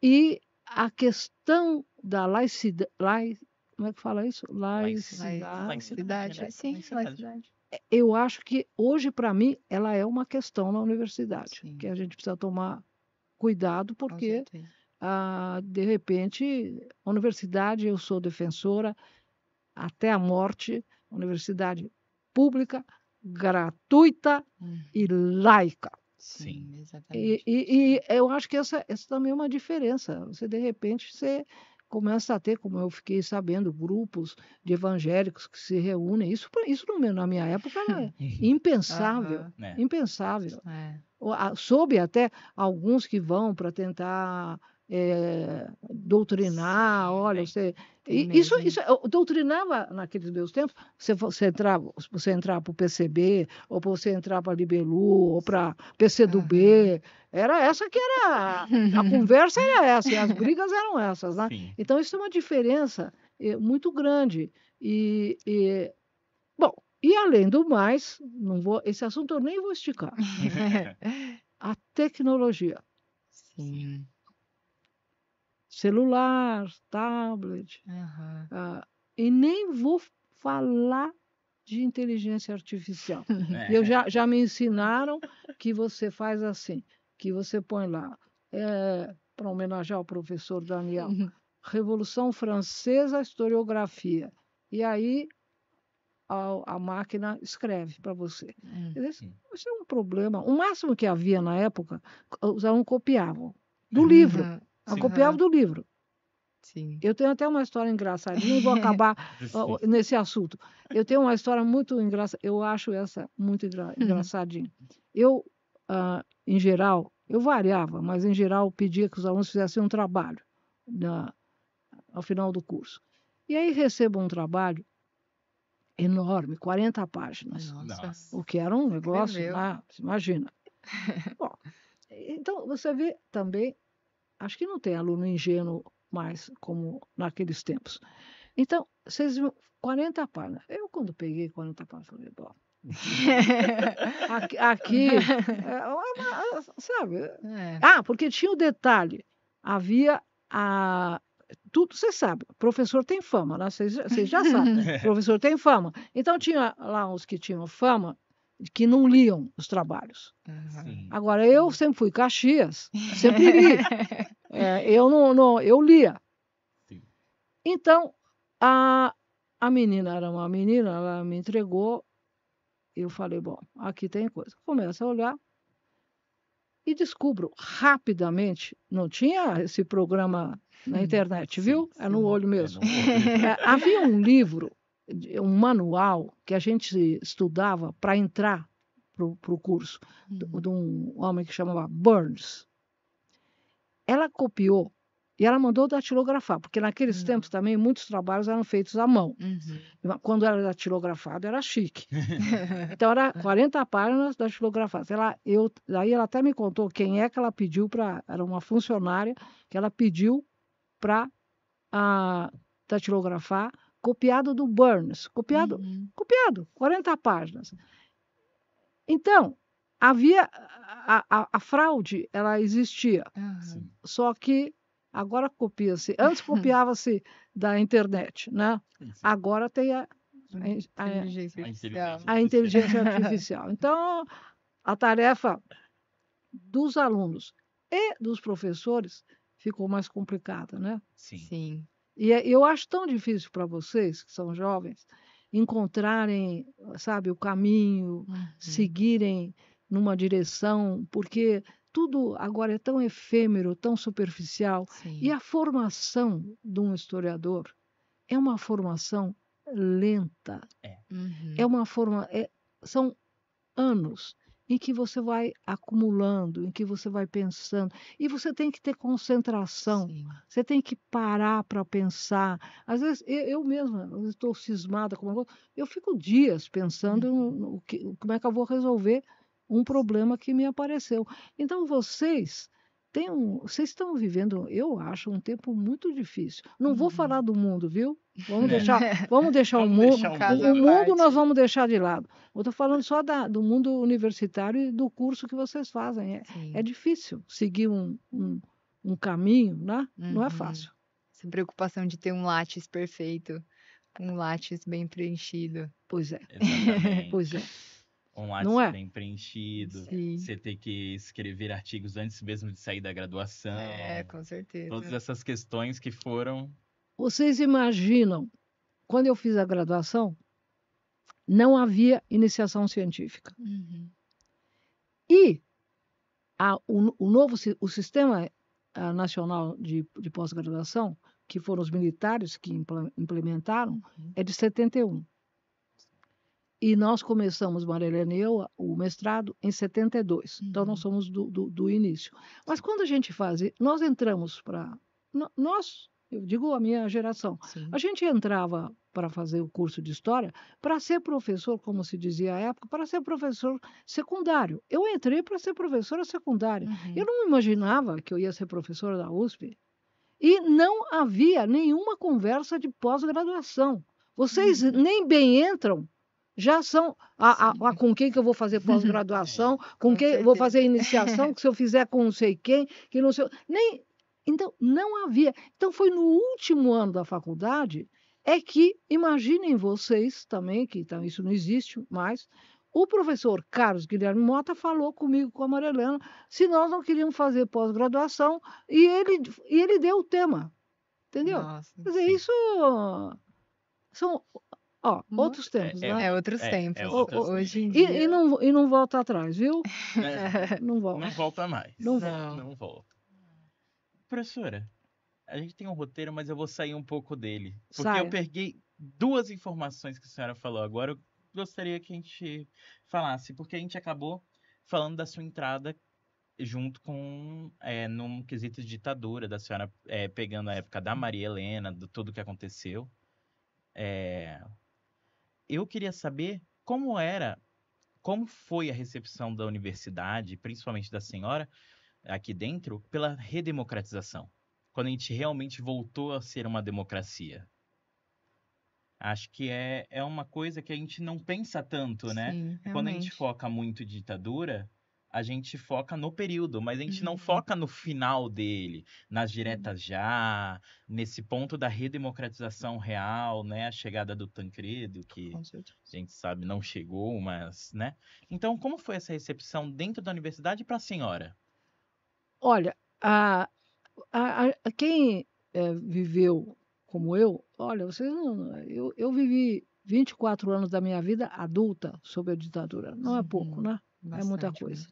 e a questão da laicidade, lai, como é que fala isso? Laicidade. Laicidade, sim, laicidade. É, eu acho que hoje, para mim, ela é uma questão na universidade, sim. que a gente precisa tomar cuidado, porque, ah, de repente, a universidade, eu sou defensora, até a morte, universidade pública, gratuita e laica. Sim, exatamente. E, e, e, eu acho que essa, essa também é uma diferença. Você, de repente, você começa a ter, como eu fiquei sabendo, grupos de evangélicos que se reúnem. Isso, isso meu, na minha época era impensável. Uhum. Impensável. É. Soube até alguns que vão para tentar eh, é, doutrinar, olha, você, é isso, é. isso doutrinava naqueles meus tempos, se você entrava, você entrava para o PCB, ou para você entrar para a Libelu, ou para PCdoB, era essa que era, a conversa era essa, e as brigas eram essas, né? Então, isso é uma diferença eh, muito grande, e, e bom, e além do mais, não vou, esse assunto eu nem vou esticar, a tecnologia. Sim celular, tablet. Uhum. e nem vou falar de inteligência artificial. É. Eu já, já me ensinaram que você faz assim, que você põe lá, é, eh, para homenagear o professor Daniel, uhum. Revolução Francesa, historiografia. E aí a, a máquina escreve para você. Hum, Esse, é um problema. O máximo que havia na época, os alunos copiavam do uhum. livro. Não copiava do livro. Sim. Eu tenho até uma história engraçada, não vou acabar nesse assunto. Eu tenho uma história muito engraçada, eu acho essa muito engra uhum. engraçadinha. Eu, uh, em geral, eu variava, mas em geral pedia que os alunos fizessem um trabalho na, ao final do curso. E aí recebo um trabalho enorme, 40 páginas. Nossa. O que era um negócio, lá, imagina. Bom, então, você vê também Acho que não tem aluno ingênuo mais como naqueles tempos. Então, vocês 40 páginas. Eu, quando peguei 40 páginas, falei, bom. aqui, aqui é, sabe? É. Ah, porque tinha o um detalhe. Havia a. Tudo, você sabe, professor tem fama, né? Vocês já sabem, professor tem fama. Então, tinha lá uns que tinham fama, que não liam os trabalhos. Uhum. Agora, eu sempre fui Caxias, sempre li. é, eu não, não, eu lia. Sim. Então, a, a menina era uma menina, ela me entregou, eu falei, bom, aqui tem coisa. Começa a olhar e descubro rapidamente, não tinha esse programa na internet, viu? Sim, Era é no olho é mesmo. É, havia um livro um manual que a gente estudava para entrar para o curso, uhum. de um homem que chamava Burns. Ela copiou e ela mandou datilografar, porque naqueles uhum. tempos também muitos trabalhos eram feitos à mão. Uhum. Quando era datilografado, era chique. então, era 40 páginas datilografadas. Ela, eu, daí ela até me contou quem é que ela pediu para. Era uma funcionária que ela pediu para ah, datilografar copiado do Burns, copiado, uhum. copiado, 40 páginas. Então, havia a, a, a fraude, ela existia. Uhum. Só que agora copia-se. Antes copiava-se da internet, né? Agora tem a, a, a, inteligência artificial. a inteligência artificial. Então, a tarefa dos alunos e dos professores ficou mais complicada, né? Sim. Sim. E é, eu acho tão difícil para vocês, que são jovens, encontrarem, sabe, o caminho, uhum. seguirem numa direção, porque tudo agora é tão efêmero, tão superficial. Sim. E a formação de um historiador é uma formação lenta. É, é uhum. é uma forma. É, são anos em que você vai acumulando, em que você vai pensando. E você tem que ter concentração, Sim. você tem que parar para pensar. Às vezes, eu, eu mesma estou cismada com uma coisa, eu fico dias pensando uhum. no que, como é que eu vou resolver um problema que me apareceu. Então, vocês tem um, vocês estão vivendo, eu acho, um tempo muito difícil. Não vou uhum. falar do mundo, viu? Vamos é. deixar, vamos deixar vamos o mundo. Deixar o, o mundo nós vamos deixar de lado. Eu estou falando só da, do mundo universitário e do curso que vocês fazem. É, é difícil seguir um, um, um caminho, né? Uhum. Não é uhum. fácil. Essa preocupação de ter um lápis perfeito, um lápis bem preenchido. Pois é. Exatamente. pois é um WhatsApp é? bem preenchido, Sim. você ter que escrever artigos antes mesmo de sair da graduação. É, com certeza. Todas essas questões que foram. Vocês imaginam, quando eu fiz a graduação, não havia iniciação científica. Uhum. E a, o, o, novo o sistema nacional de, de pós-graduação, que foram os militares que implementaram, uhum. é de 71. E nós começamos, Marilene e eu, o mestrado em 72. Uhum. Então, nós uhum. somos do, do, do, início. Mas quando a gente faz... Nós entramos para... Nós, eu digo a minha geração. Sim. A gente entrava para fazer o curso de História para ser professor, como se dizia à época, para ser professor secundário. Eu entrei para ser professora secundária. Uhum. Eu não imaginava que eu ia ser professora da USP. E não havia nenhuma conversa de pós-graduação. Vocês uhum. nem bem entram já são a, a, a, com quem que eu vou fazer pós-graduação, com quem com vou fazer iniciação, que se eu fizer com não sei quem, que não sei. Nem, então, não havia. Então, foi no último ano da faculdade é que, imaginem vocês também, que então, isso não existe mais, o professor Carlos Guilherme Mota falou comigo, com a Marilena, se nós não queríamos fazer pós-graduação, e ele, e ele deu o tema. Entendeu? Nossa, Quer dizer, sim. isso são Ó, oh, outros tempos, é, né? É outros é, tempos. É, outros hoje em dia. E, e, não, e não volta atrás, viu? É. não volta. Não volta mais. Não, não. não volta. Professora, a gente tem um roteiro, mas eu vou sair um pouco dele. Porque Saia. eu peguei duas informações que a senhora falou agora. Eu gostaria que a gente falasse, porque a gente acabou falando da sua entrada junto com é, num quesito de ditadura da senhora é, pegando a época da Maria Helena, do tudo que aconteceu. É, eu queria saber como era, como foi a recepção da universidade, principalmente da senhora, aqui dentro, pela redemocratização. Quando a gente realmente voltou a ser uma democracia. Acho que é, é uma coisa que a gente não pensa tanto, né? Sim, Quando a gente foca muito em ditadura, a gente foca no período, mas a gente uhum. não foca no final dele, nas uhum. diretas já, nesse ponto da redemocratização real, né? A chegada do Tancredo, que a gente sabe não chegou, mas, né? Então, como foi essa recepção dentro da universidade para a senhora? Olha, a, a, a quem é, viveu como eu, olha, vocês não, eu, eu vivi 24 anos da minha vida adulta sob a ditadura, não é pouco, uhum. né? Bastante, é muita coisa.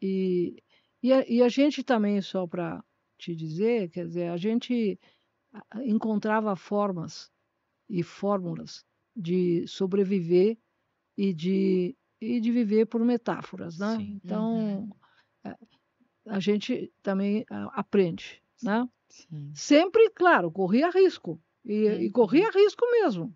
E, e, a, e a gente também, só para te dizer, quer dizer, a gente encontrava formas e fórmulas de sobreviver e de, e de viver por metáforas, né? Sim. Então, uhum. a gente também aprende, né? Sim. Sempre, claro, corria risco. E, e uhum. corria risco mesmo.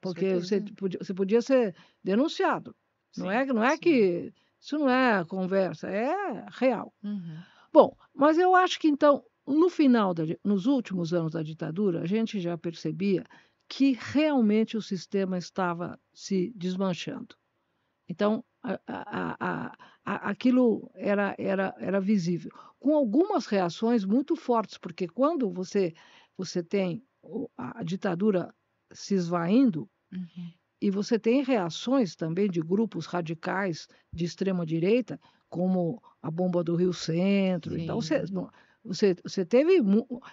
Porque você podia, você podia ser denunciado não é, não é que isso não é conversa, é real. Uhum. Bom, mas eu acho que então no final da, nos últimos anos da ditadura a gente já percebia que realmente o sistema estava se desmanchando. Então a, a, a, aquilo era, era, era visível, com algumas reações muito fortes, porque quando você, você tem a ditadura se esvaindo, uhum. E você tem reações também de grupos radicais de extrema-direita, como a bomba do Rio Centro. Sim. Então, você, você, você teve.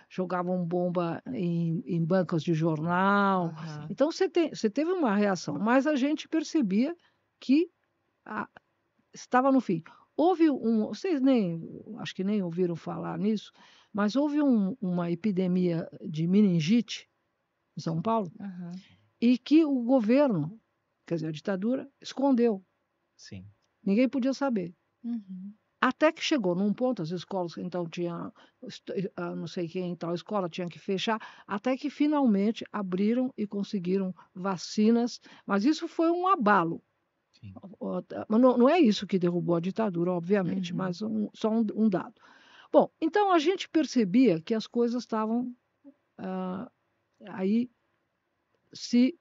Jogavam bomba em, em bancas de jornal. Uhum. Então, você, tem, você teve uma reação, mas a gente percebia que a, estava no fim. Houve um. Vocês nem. Acho que nem ouviram falar nisso, mas houve um, uma epidemia de meningite em São Paulo. Uhum e que o governo, quer dizer, a ditadura, escondeu. Sim. Ninguém podia saber. Uhum. Até que chegou num ponto, as escolas, então, tinha ah, não sei quem tal escola tinha que fechar, até que finalmente abriram e conseguiram vacinas, mas isso foi um abalo. Sim. Não, não é isso que derrubou a ditadura, obviamente, uhum. mas um, só um, um, dado. Bom, então a gente percebia que as coisas estavam ah, aí se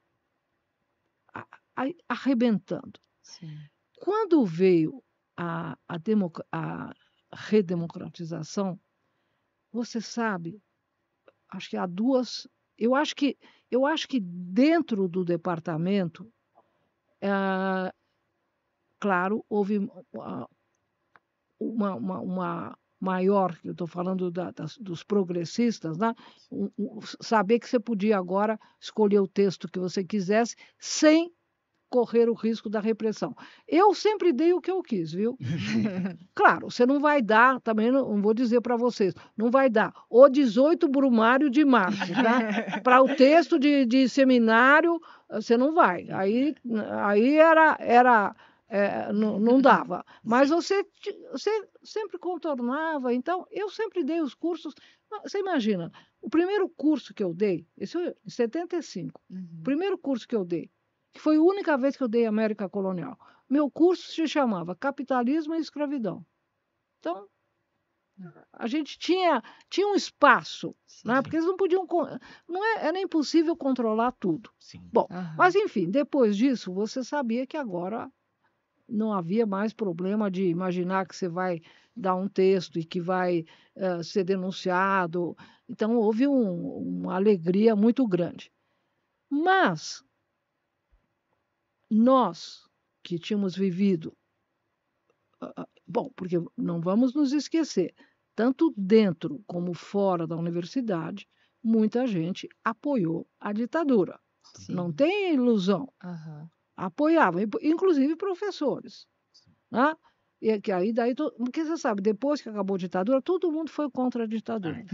arrebentando. Sim. Quando veio a, a, a redemocratização, você sabe, acho que há duas. Eu acho que, eu acho que dentro do departamento, é, claro, houve uma, uma, uma, maior, eu estou falando da, das, dos progressistas, né? Um, um, saber que você podia agora escolher o texto que você quisesse sem correr o risco da repressão. Eu sempre dei o que eu quis, viu? claro, você não vai dar, também não, não vou dizer para vocês, não vai dar o 18 Brumário de março, né? para o texto de, de seminário, ah, você não vai. Aí, aí era, era é, não, não, dava. Mas você, você sempre contornava. Então, eu sempre dei os cursos. Ah, você imagina, o primeiro curso que eu dei, isso em 75, uhum. o primeiro curso que eu dei, que foi a única vez que eu dei América Colonial, meu curso se chamava Capitalismo e Escravidão. Então, a gente tinha, tinha um espaço, né, sim, né? porque eles não podiam. Não é, era impossível controlar tudo. Sim. Bom, uhum. mas enfim, depois disso, você sabia que agora não havia mais problema de imaginar que você vai dar um texto e que vai uh, ser denunciado. Então, houve um, uma alegria muito grande. Mas, nós que tínhamos vivido, uh, bom, porque não vamos nos esquecer, tanto dentro como fora da universidade, muita gente apoiou a ditadura. Sim. Não tem ilusão. Uhum apoiavam, inclusive professores. Né? E que aí daí, porque você sabe, depois que acabou a ditadura, todo mundo foi contra a ditadura.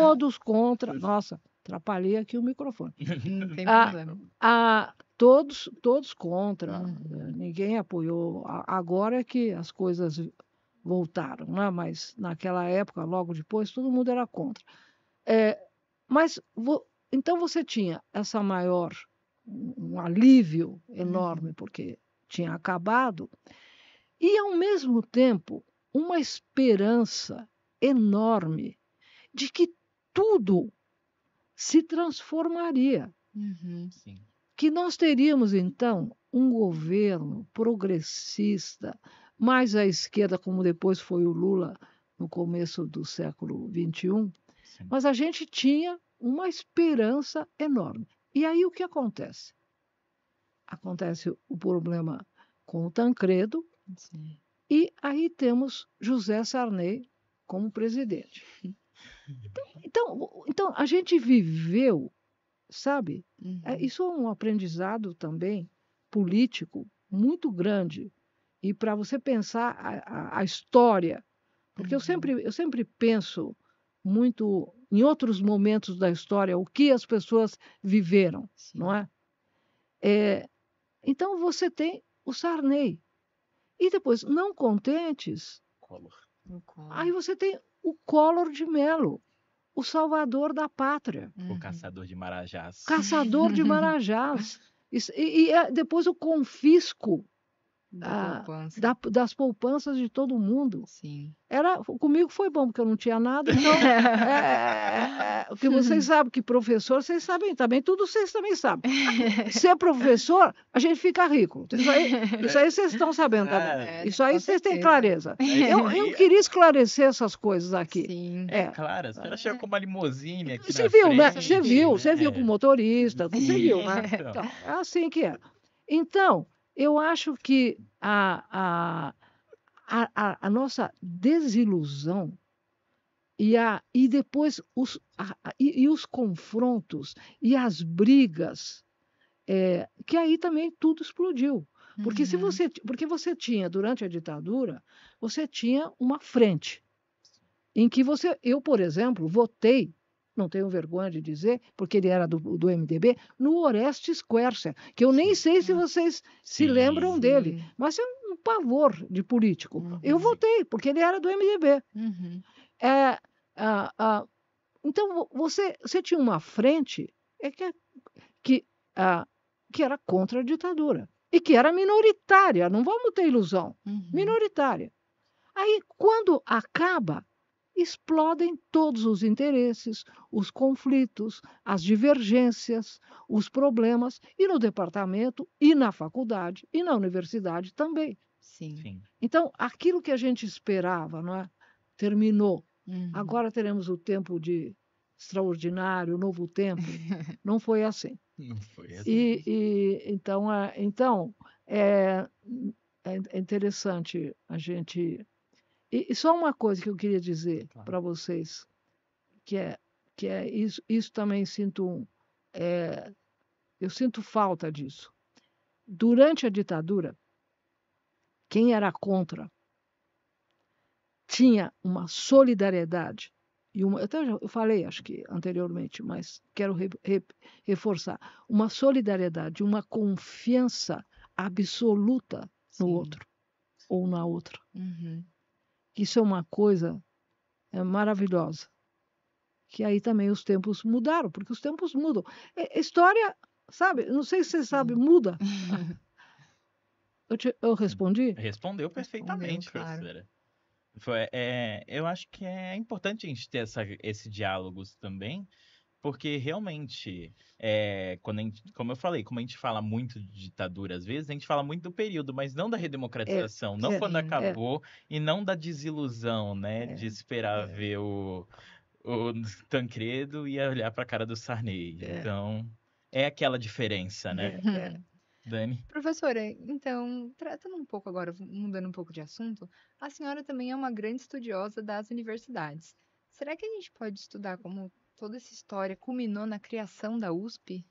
Todos contra. Nossa, atrapalhei aqui o microfone. Não tem ah, problema. Ah, todos, todos contra. Né? Ninguém apoiou. Agora é que as coisas voltaram, né? mas naquela época, logo depois, todo mundo era contra. É, mas então você tinha essa maior um alívio uhum. enorme, porque tinha acabado, e, ao mesmo tempo, uma esperança enorme de que tudo se transformaria. Uhum. Que nós teríamos, então, um governo progressista, mais à esquerda, como depois foi o Lula no começo do século XXI, Sim. mas a gente tinha uma esperança enorme. E aí o que acontece? Acontece o problema com o Tancredo, Sim. e aí temos José Sarney como presidente. Então, então, então a gente viveu, sabe? É, uhum. Isso é um aprendizado também político muito grande. E para você pensar a, a, a história, porque uhum. eu, sempre, eu sempre penso muito em outros momentos da história o que as pessoas viveram, Sim. não é? é? Então você tem o Sarney. E depois, não contentes, Collor. aí você tem o Collor de Mello, o salvador da pátria. Uhum. O caçador de marajás. Caçador de marajás. e, e, e é, depois o confisco da a, poupança. da, das poupanças de todo mundo. Sim. Era, comigo foi bom, porque eu não tinha nada. Então, é, é, que vocês sabem que professor, vocês sabem também, tudo vocês também sabem. Ser professor, a gente fica rico. Isso aí, isso aí vocês estão sabendo também. isso aí vocês têm clareza. Eu, eu queria esclarecer essas coisas aqui. Sim. É, claro, senhora chegou com uma limusine aqui. Você viu, frente, né? Você viu, você viu com o motorista, você viu, né? Então, é assim que é. Então, eu acho que a, a, a, a nossa desilusão e, a, e depois os, a, e, e, os confrontos e as brigas, é, que aí também tudo explodiu. Porque uhum. se você, porque você tinha durante a ditadura, você tinha uma frente em que você, eu por exemplo, votei não tenho vergonha de dizer, porque ele era do, do MDB, no Orestes Quercia, que eu nem sei se vocês se lembram sim. dele, mas é um pavor de político. Uhum. Eu votei, porque ele era do MDB. Uhum. É, então, você, você tinha uma frente é que, é, que, que era contra a ditadura e que era minoritária, não vamos ter ilusão, uhum. minoritária. Aí, quando acaba explodem todos os interesses, os conflitos, as divergências, os problemas, e no departamento, e na faculdade, e na universidade também. Sim. Sim. Então, aquilo que a gente esperava, não é? Terminou. Uhum. Agora teremos o tempo de extraordinário, o novo tempo. não foi assim. Não foi assim. E, e então, é, então é, é interessante a gente e, e só uma coisa que eu queria dizer claro. para vocês, que é que é isso, isso também sinto é, eu sinto falta disso. Durante a ditadura, quem era contra tinha uma solidariedade e uma, até eu falei acho que anteriormente, mas quero re, re, reforçar, uma solidariedade, uma confiança absoluta no Sim. outro ou na outra. Uhum. Isso é uma coisa é, maravilhosa. Que aí também os tempos mudaram, porque os tempos mudam. É, história, sabe? Não sei se você sabe, muda. eu, te, eu respondi? Respondeu perfeitamente, Respondeu, professora. Foi, é, eu acho que é importante a gente ter essa, esse diálogo também, porque realmente, é, quando gente, como eu falei, como a gente fala muito de ditadura às vezes, a gente fala muito do período, mas não da redemocratização, é, não é, quando é. acabou e não da desilusão, né? É, de esperar é. ver o, o Tancredo e olhar para a cara do Sarney. Então, é aquela diferença, né? Dani. Professora, então, tratando um pouco agora, mudando um pouco de assunto, a senhora também é uma grande estudiosa das universidades. Será que a gente pode estudar como toda essa história culminou na criação da USP?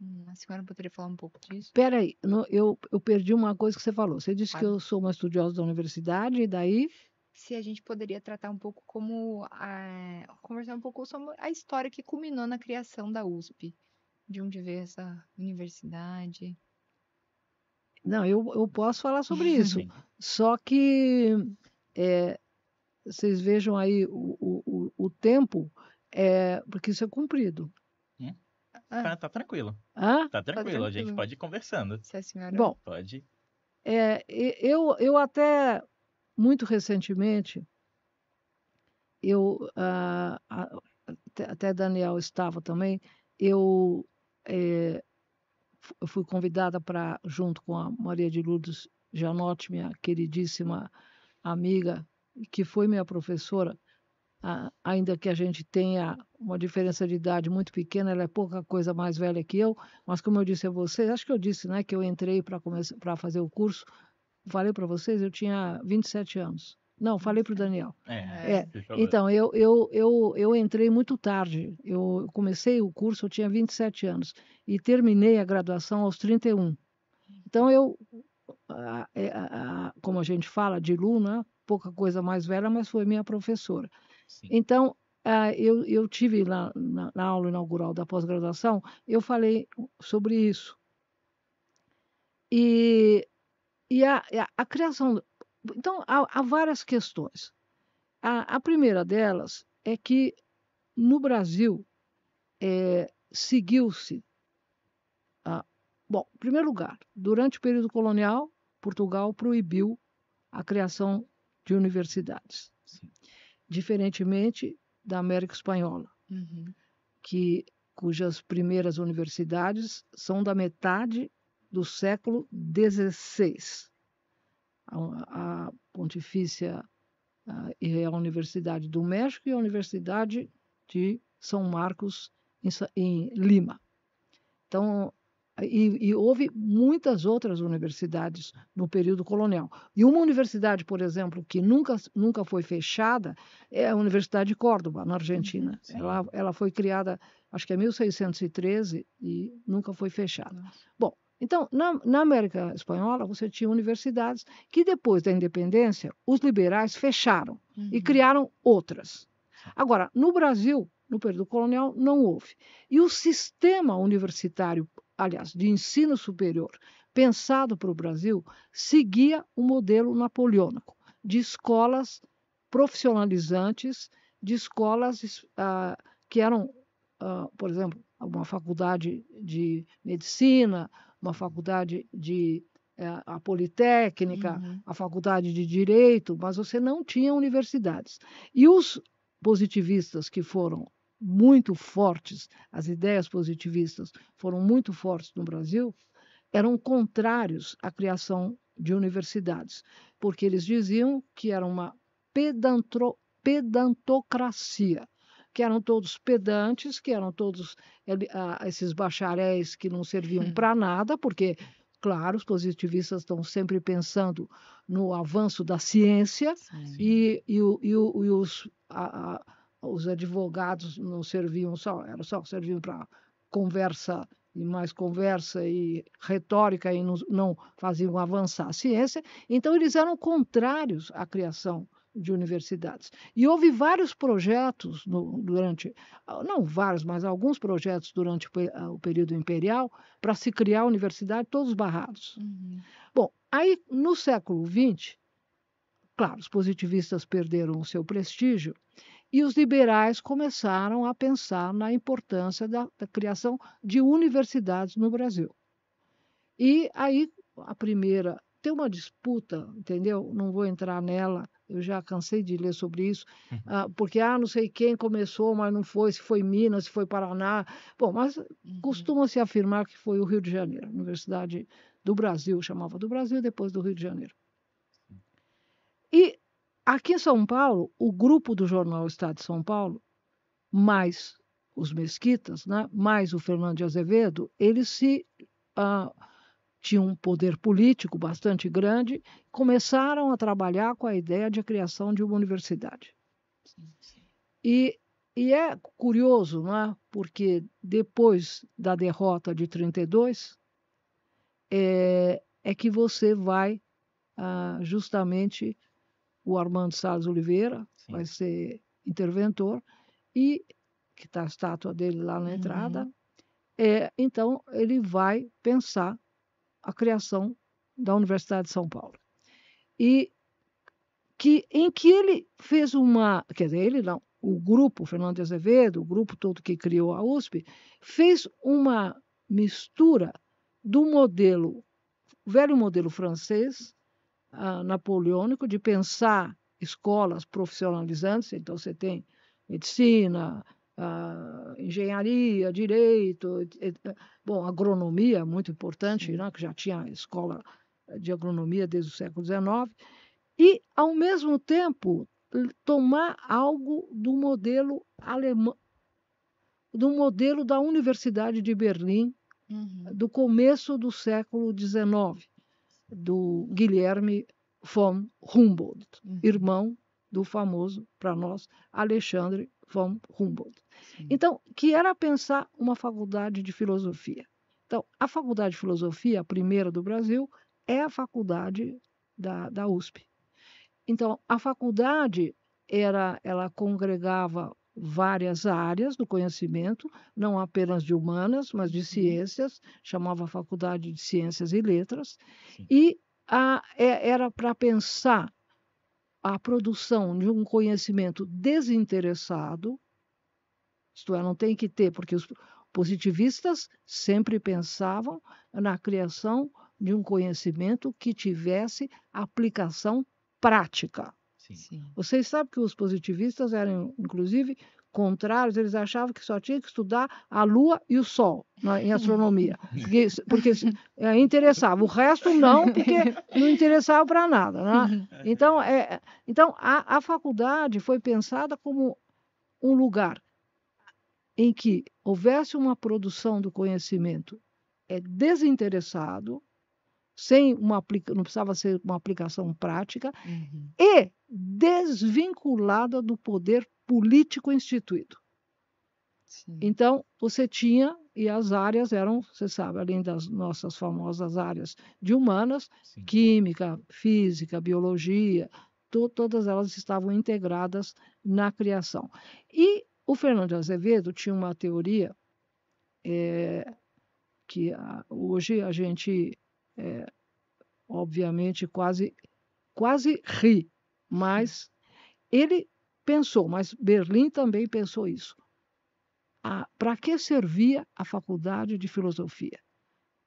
Hum, a senhora poderia falar um pouco disso? Peraí, no, eu, eu perdi uma coisa que você falou. Você disse claro. que eu sou uma estudiosa da universidade, e daí? Se a gente poderia tratar um pouco como. A, conversar um pouco sobre a história que culminou na criação da USP. De onde veio essa universidade? Não, eu, eu posso falar sobre isso. Só que é, vocês vejam aí o, o, o tempo é, porque isso é cumprido. Hum? Ah. Tá, tá, tranquilo. Ah? Tá tranquilo, tá tranquilo. a gente pode ir conversando. Se a senhora Bom, pode. É, eu, eu até muito recentemente, eu ah, até Daniel estava também, eu, é, eu fui convidada para, junto com a Maria de Lourdes Janotti, minha queridíssima amiga, que foi minha professora, ainda que a gente tenha uma diferença de idade muito pequena, ela é pouca coisa mais velha que eu, mas como eu disse a vocês, acho que eu disse, né, que eu entrei para fazer o curso, falei para vocês, eu tinha 27 anos. Não, falei para o Daniel. É, é. Então, eu, eu, eu, eu entrei muito tarde. Eu comecei o curso, eu tinha 27 anos. E terminei a graduação aos 31. Então, eu, a, a, a, como a gente fala, de Luna, né, pouca coisa mais velha, mas foi minha professora. Então, ah, eu, eu tive na, na, na aula inaugural da pós-graduação, eu falei sobre isso. E, e a, a, a criação. Então, há, há várias questões. A, a, primeira delas é que, no Brasil, é, seguiu-se. Ah, bom, em primeiro lugar, durante o período colonial, Portugal proibiu a criação de universidades diferentemente da América Espanhola, uhum. que cujas primeiras universidades são da metade do século XVI. A, a Pontifícia a, Real a Universidade do México e a Universidade de São Marcos, em, em Lima. Então, e, e, houve muitas outras universidades no período colonial. E uma universidade, por exemplo, que nunca, nunca foi fechada é a Universidade de Córdoba, na Argentina. Uhum. Ela, ela foi criada, acho que é 1613, e nunca foi fechada. Bom, então, na, na, América Espanhola, você tinha universidades que, depois da independência, os liberais fecharam uhum. e criaram outras. Agora, no Brasil, no período colonial, não houve. E o sistema universitário aliás, de ensino superior pensado para o Brasil, seguia o modelo napoleônico de escolas profissionalizantes, de escolas ah, que eram, ah, por exemplo, uma faculdade de medicina, uma faculdade de eh, a politécnica, uhum. a faculdade de direito, mas você não tinha universidades. E os positivistas que foram muito fortes, as ideias positivistas foram muito fortes no Brasil, eram contrários à criação de universidades, porque eles diziam que era uma pedantro, pedantocracia, que eram todos pedantes, que eram todos esses bacharéis que não serviam hum. para nada, porque, claro, os positivistas estão sempre pensando no avanço da ciência Sim. e, e, e, e os. A, a, os advogados não serviam só, era só serviam para conversa e mais conversa e retórica e não, não faziam avançar a ciência. Então eles eram contrários à criação de universidades. E houve vários projetos no, durante, não vários, mas alguns projetos durante o, ah, o período imperial para se criar a universidade, todos barrados. Uhum. Bom, aí no século XX, claro, os positivistas perderam o seu prestígio e os liberais começaram a pensar na importância da, da criação de universidades no Brasil. E aí, a primeira. Tem uma disputa, entendeu? Não vou entrar nela, eu já cansei de ler sobre isso, uhum. ah, porque ah, não sei quem começou, mas não foi, se foi Minas, se foi Paraná. Bom, mas uhum. costuma-se afirmar que foi o Rio de Janeiro, Universidade do Brasil, chamava do Brasil, depois do Rio de Janeiro. Aqui em São Paulo, o grupo do jornal Estado de São Paulo, mais os Mesquitas, né, mais o Fernando de Azevedo, eles se ah, tinham um poder político bastante grande, começaram a trabalhar com a ideia de a criação de uma universidade. E, e é curioso, né, porque depois da derrota de 32, é, eh, é que você vai ah, justamente o Armando Salles Oliveira, Sim. vai ser interventor, e que está a estátua dele lá na entrada. Uhum. É, então, ele vai pensar a criação da Universidade de São Paulo. E que, em que ele fez uma. Quer dizer, ele não, o grupo, Fernando de Azevedo, o grupo todo que criou a USP, fez uma mistura do modelo, velho modelo francês, ah, napoleônico de pensar escolas profissionalizantes, então você tem medicina, ah, engenharia, direito, et, ah, bom, agronomia muito importante, né, que já tinha escola de agronomia desde o século XIX, e, ao mesmo tempo, tomar algo do modelo alemão, do modelo da Universidade de Berlim, uhum. do começo do século XIX do Guilherme von Humboldt, uhum. irmão do famoso, para nós, Alexandre von Humboldt. Sim. Então, que era pensar uma faculdade de filosofia. Então, a faculdade de filosofia, a primeira do Brasil, é a faculdade da, da USP. Então, a faculdade era, ela congregava várias áreas do conhecimento, não apenas de humanas, mas de uhum. ciências, chamava Faculdade de Ciências e Letras, Sim. e a, é, era para pensar a produção de um conhecimento desinteressado, isto é, não tem que ter, porque os positivistas sempre pensavam na criação de um conhecimento que tivesse aplicação prática. Vocês sabem que os positivistas eram, inclusive, contrários, eles achavam que só tinha que estudar a Lua e o Sol na, é, em astronomia, porque, porque é, interessava. O resto não, porque não interessava para nada. Né? Então, é, então a, a faculdade foi pensada como um lugar em que houvesse uma produção do conhecimento é desinteressado, sem uma não precisava ser uma aplicação prática, uhum. e desvinculada do poder político instituído. Sim. Então, você tinha, e as áreas eram, você sabe, além das nossas famosas áreas de humanas, Sim. química, física, biologia, to todas elas estavam integradas na criação. E o Fernando Azevedo tinha uma teoria é, que a, hoje a gente é, obviamente, quase, quase ri, mas ele pensou, mas Berlim também pensou isso. Para que servia a faculdade de filosofia?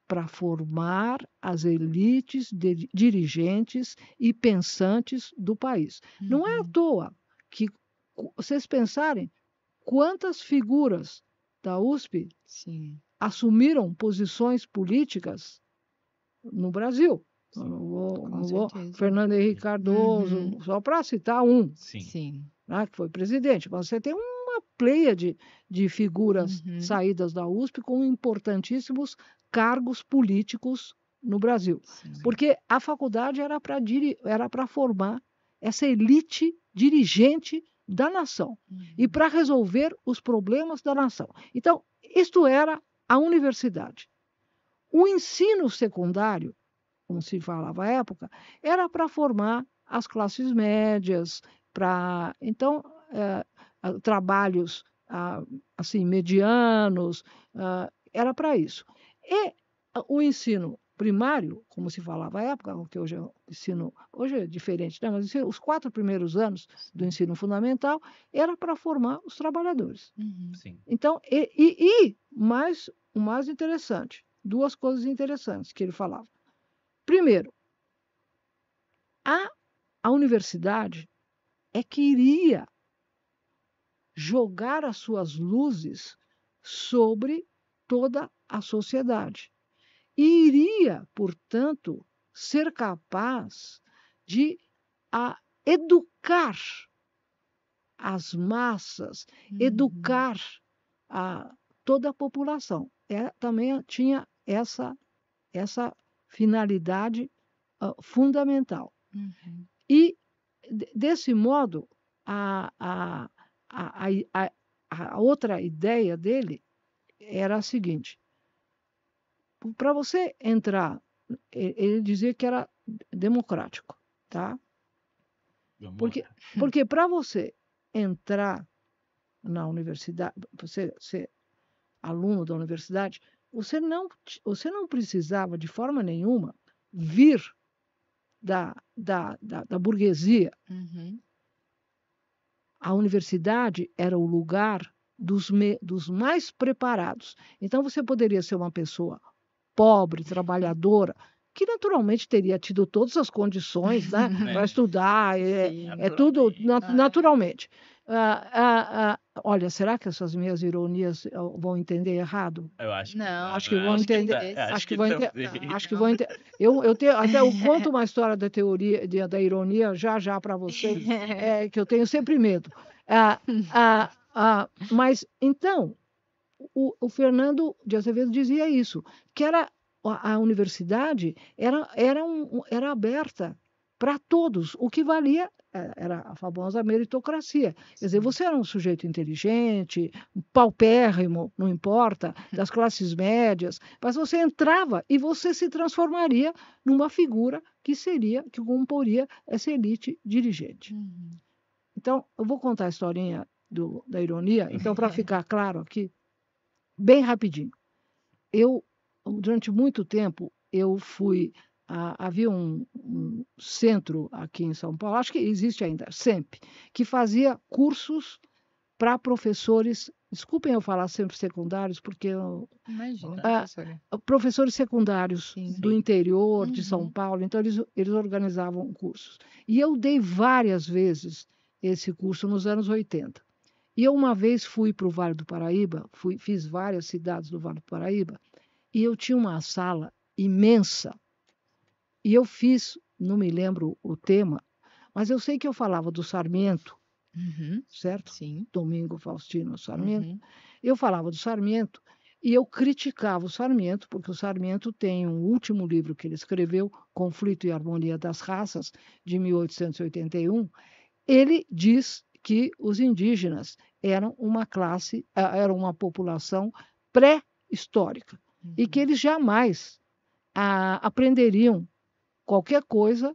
Para formar as elites de, dirigentes e pensantes do país. Uhum. Não é à uhum. toa que vocês pensarem quantas figuras da USP Sim. assumiram posições políticas no Brasil. Fernando Henrique uhum. Cardoso, uhum. só para citar um, Sim. Né, que foi presidente. você tem uma pleia de, de figuras uhum. saídas da USP com importantíssimos cargos políticos no Brasil. Sim, Porque a faculdade era para era para formar essa elite dirigente da nação uhum. e para resolver os problemas da nação. Então, isto era a universidade. O ensino secundário, como se falava à época, era para formar as classes médias, para então é, trabalhos assim medianos, ah, era para isso. E o ensino primário, como se falava à época, que hoje é ensino, hoje é diferente, né? mas os quatro primeiros anos do ensino fundamental era para formar os trabalhadores. Uhum. Então, e, e, e mais, o mais interessante, duas coisas interessantes que ele falava. Primeiro, a, a universidade é que iria jogar as suas luzes sobre toda a sociedade. E iria, portanto, ser capaz de a, educar as massas, uhum. educar a, toda a população. É, também tinha essa, essa finalidade uh, fundamental. Uhum. E, desse modo, a, a, a, a, a outra ideia dele era a seguinte: para você entrar, ele dizia que era democrático, tá? Porque, porque para você entrar na universidade, você ser aluno da universidade, você não, você não precisava, de forma nenhuma, vir da, da, da, da burguesia. Uhum. A universidade era o lugar dos, me, dos mais preparados. Então, você poderia ser uma pessoa pobre, trabalhadora, que naturalmente teria tido todas as condições né, para é. estudar, é, Sim, é tudo nat naturalmente. Ah. Ah, ah, ah, olha, será que essas minhas ironias eh, vão entender errado? Eu acho. Não, acho né? que vão entender. Que é, tá, acho, que, que vão entender. Acho que vão entender. Eu, eu tenho, até eu conto uma história da teoria de, da ironia já já para vocês, é, eh, que eu tenho sempre medo. Ah, ah, ah, mas então o, o Fernando de Azevedo dizia isso, que era a, a universidade era era, um, era aberta para todos, o que valia é, era a famosa meritocracia. Quer dizer, você era um sujeito inteligente, paupérrimo, não importa, das classes médias, mas você entrava e você se transformaria numa figura que seria, que comporia essa elite dirigente. Uhum. Então, eu vou contar a historinha do, da ironia, então, para ficar claro aqui, bem rapidinho. Eu, durante muito tempo, eu fui havia um, um, centro aqui em São Paulo, acho que existe ainda, sempre, que fazia cursos para professores. Desculpem eu falar sempre secundários, porque eu, Imagina, ah, professores secundários sim, sim. do interior uhum. de São uhum. Paulo, então eles, eles organizavam cursos. E eu dei várias vezes esse curso nos anos 80. E eu uma vez fui para o Vale do Paraíba, fui, fiz várias cidades do Vale do Paraíba, e eu tinha uma sala imensa e eu fiz, não me lembro o tema, mas eu sei que eu falava do Sarmento, uhum, certo? Sim. Domingo Faustino Sarmento. Uhum. Eu falava do Sarmento e eu criticava o Sarmento, porque o Sarmento tem um último livro que ele escreveu, Conflito e Harmonia das Raças, de 1881. Ele diz que os indígenas eram uma classe, eh, eram uma população pré-histórica uhum. e que uhum. eles jamais a, ah, aprenderiam qualquer coisa,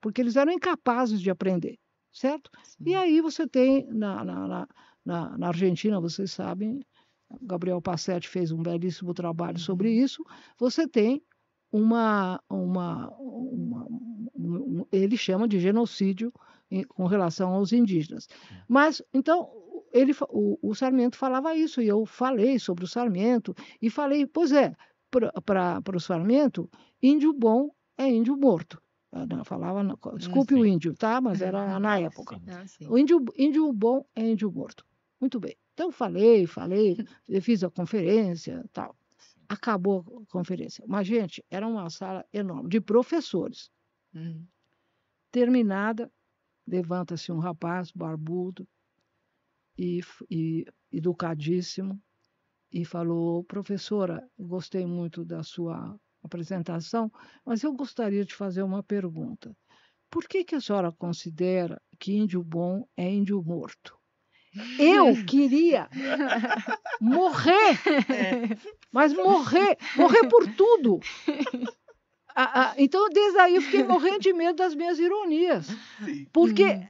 porque eles eram incapazes de aprender, certo? Sim. E aí você tem, na, na, na, na Argentina, vocês sabem, Gabriel Passetti fez um belíssimo trabalho sobre uhum. isso, você tem uma, uma, uma um, ele chama de genocídio em, com relação aos indígenas. É. Mas então ele, o, o, Sarmento falava isso e eu falei sobre o Sarmento e falei, pois é, para o Sarmento, índio bom é índio morto. Ah, não, falava, não, ah, desculpe o índio, tá? Mas era na época. Ah, o índio, índio bom é índio morto. Muito bem. Então falei, falei, fiz a conferência, tal. Acabou a conferência. Mas gente, era uma sala enorme de professores. Hum. Terminada, levanta-se um rapaz barbudo e, e educadíssimo e falou: "Professora, gostei muito da sua apresentação, mas eu gostaria de fazer uma pergunta. Por que, que a senhora considera que índio bom é índio morto? Eu queria morrer, é. mas morrer, morrer por tudo. então, desde aí, eu fiquei morrendo de medo das minhas ironias. Porque hum.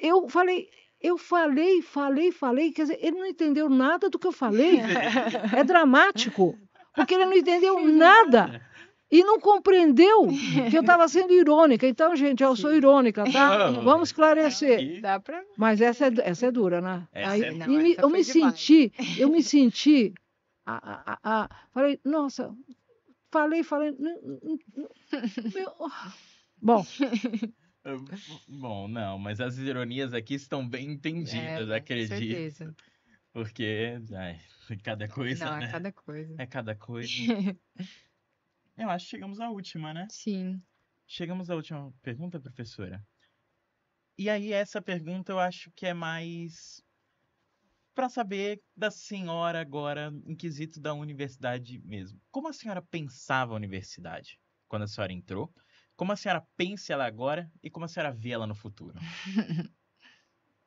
eu falei, eu falei, falei, falei, quer dizer, ele não entendeu nada do que eu falei. É dramático porque ele não entendeu nada. É. E não compreendeu que eu estava sendo irônica. Então, gente, eu sou irônica, tá? Ah, Vamos esclarecer. Dá pra... Mas essa é, essa é dura, né? Essa Aí, é... não, me, eu me demais. senti, eu me senti. A, a, a, falei, nossa, falei, falei. Meu... Bom. Bom, não, mas as ironias aqui estão bem entendidas, é, acredito. Com certeza. Porque. Ai, é cada coisa, Não, é né? é cada coisa. É cada coisa. Eu acho que chegamos à última, né? Sim. Chegamos à última pergunta, professora. E aí, essa pergunta eu acho que é mais para saber da senhora agora, em quesito da universidade mesmo. Como a senhora pensava a universidade quando a senhora entrou? Como a senhora pensa ela agora e como a senhora vê ela no futuro?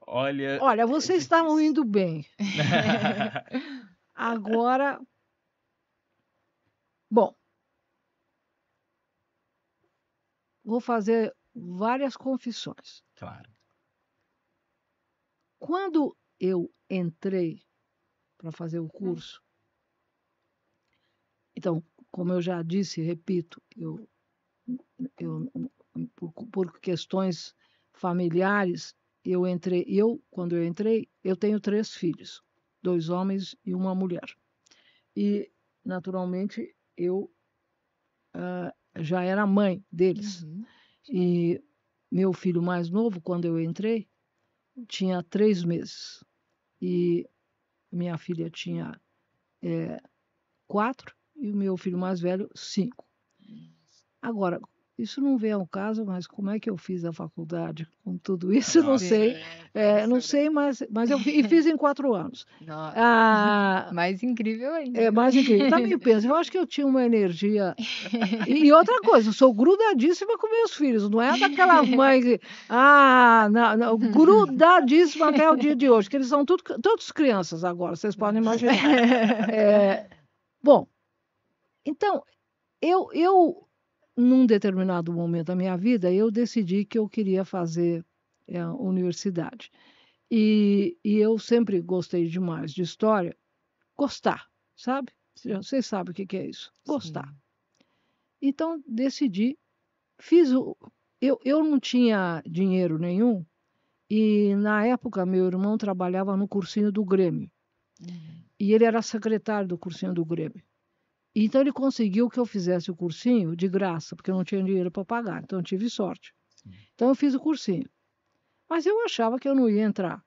Olha. Olha, vocês estavam indo bem. Agora. Bom. Vou fazer várias confissões. Claro. Quando eu entrei para fazer o curso, então, como eu já disse, repito, eu, eu por, por questões familiares, eu entrei, eu quando eu entrei, eu tenho três filhos, dois homens e uma mulher. E naturalmente eu uh, já era mãe deles. Uhum. E meu filho mais novo, quando eu entrei, tinha três meses e minha filha tinha é, quatro e o meu filho mais velho cinco. Agora, isso não vem ao caso, mas como é que eu fiz a faculdade com tudo isso? Nossa, não sei. É, é, é não sei, mas, mas eu fiz, fiz em quatro anos. Nossa, ah, mais incrível ainda. É mais incrível. Também tá, penso, eu acho que eu tinha uma energia. E outra coisa, eu sou grudadíssima com meus filhos. Não é daquela mãe que. Ah, não, não, grudadíssima até o dia de hoje, que eles são tudo, todos crianças agora, vocês podem imaginar. É, bom, então, eu, eu num determinado momento da minha vida, eu decidi que eu queria fazer é, universidade. E, e, eu sempre gostei demais de história, gostar, sabe? Vocês sabem o que é isso, gostar. Sim. Então, decidi, fiz o. Eu, eu não tinha dinheiro nenhum, e na época meu irmão trabalhava no cursinho do Grêmio. Uhum. E ele era secretário do cursinho do Grêmio. Então ele conseguiu que eu fizesse o cursinho de graça, porque eu não tinha dinheiro para pagar, então eu tive sorte. Então eu fiz o cursinho. Mas eu achava que eu não ia entrar,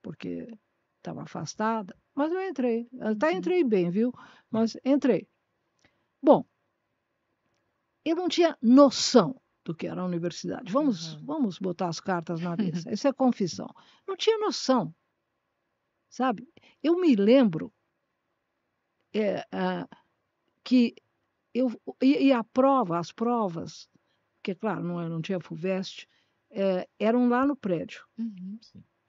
porque estava afastada, mas eu entrei. Até uhum. entrei bem, viu? Mas entrei. Bom, eu não tinha noção do que era a universidade. Vamos, uhum. vamos botar as cartas na mesa. Isso é confissão. Não tinha noção. Sabe? Eu me lembro. É, eh, a, ah, que eu e, e a prova, as provas, que claro, não, é, não tinha Fulvestre, é, eram lá no prédio. Uhum,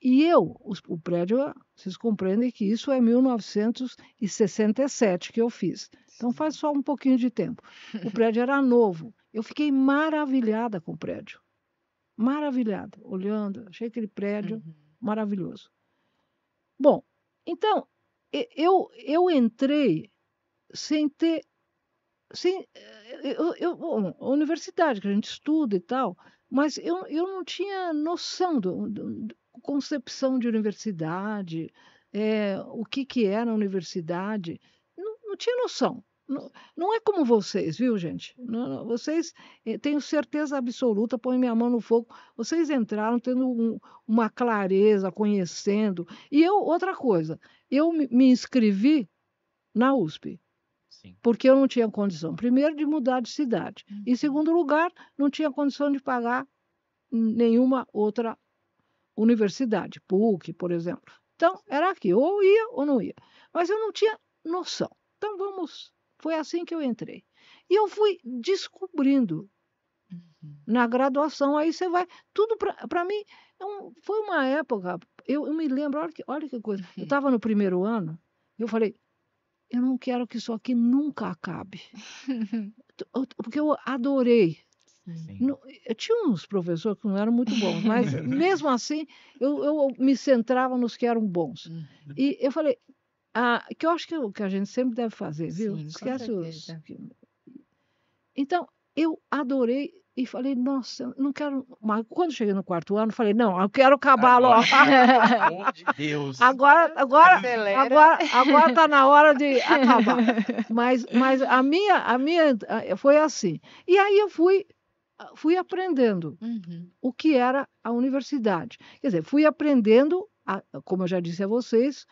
e eu, os, o prédio, vocês compreendem que isso é 1967 que eu fiz. Sim. Então faz só um pouquinho de tempo. O prédio era novo. Eu fiquei maravilhada com o prédio. Maravilhada, olhando, achei aquele prédio uhum. maravilhoso. Bom, então eu eu entrei sem ter Sim, eh, eu, eu, bom, universidade, que a gente estuda e tal, mas eu, eu não tinha noção do, do concepção de universidade, é, o que, que era a universidade, não, não tinha noção. Não, não, é como vocês, viu, gente? Não, não, vocês, eh, tenho certeza absoluta, põe minha mão no fogo, vocês entraram tendo um, uma clareza, conhecendo. E eu, outra coisa, eu me, me inscrevi na USP. Sim. Porque eu não tinha condição, primeiro, de mudar de cidade. Uhum. Em segundo lugar, não tinha condição de pagar nenhuma outra universidade, PUC, por exemplo. Então, era aqui, ou ia ou não ia. Mas eu não tinha noção. Então, vamos. Foi assim que eu entrei. E eu fui descobrindo uhum. na graduação. Aí você vai. Tudo para mim é um, foi uma época. Eu, eu, me lembro, olha que, olha que coisa. Eu estava no primeiro ano, eu falei: eu não quero que isso aqui nunca acabe. Porque eu adorei. eu tinha uns professores que não eram muito bons, mas mesmo assim eu, eu, me centrava nos que eram bons. Uhum. E eu falei, ah, que eu acho que é o que a gente sempre deve fazer, viu? Sim, Esquece os. Então, eu adorei e falei, nossa, não quero. Mas quando cheguei no quarto ano, falei, não, eu quero acabar agora, logo. de Deus. Agora, agora, agora, agora tá na hora de acabar. Mas, mas a minha, a minha eh, foi assim. E aí eu fui fui aprendendo uhum. o que era a universidade. Quer dizer, fui aprendendo, a, como eu já disse a vocês,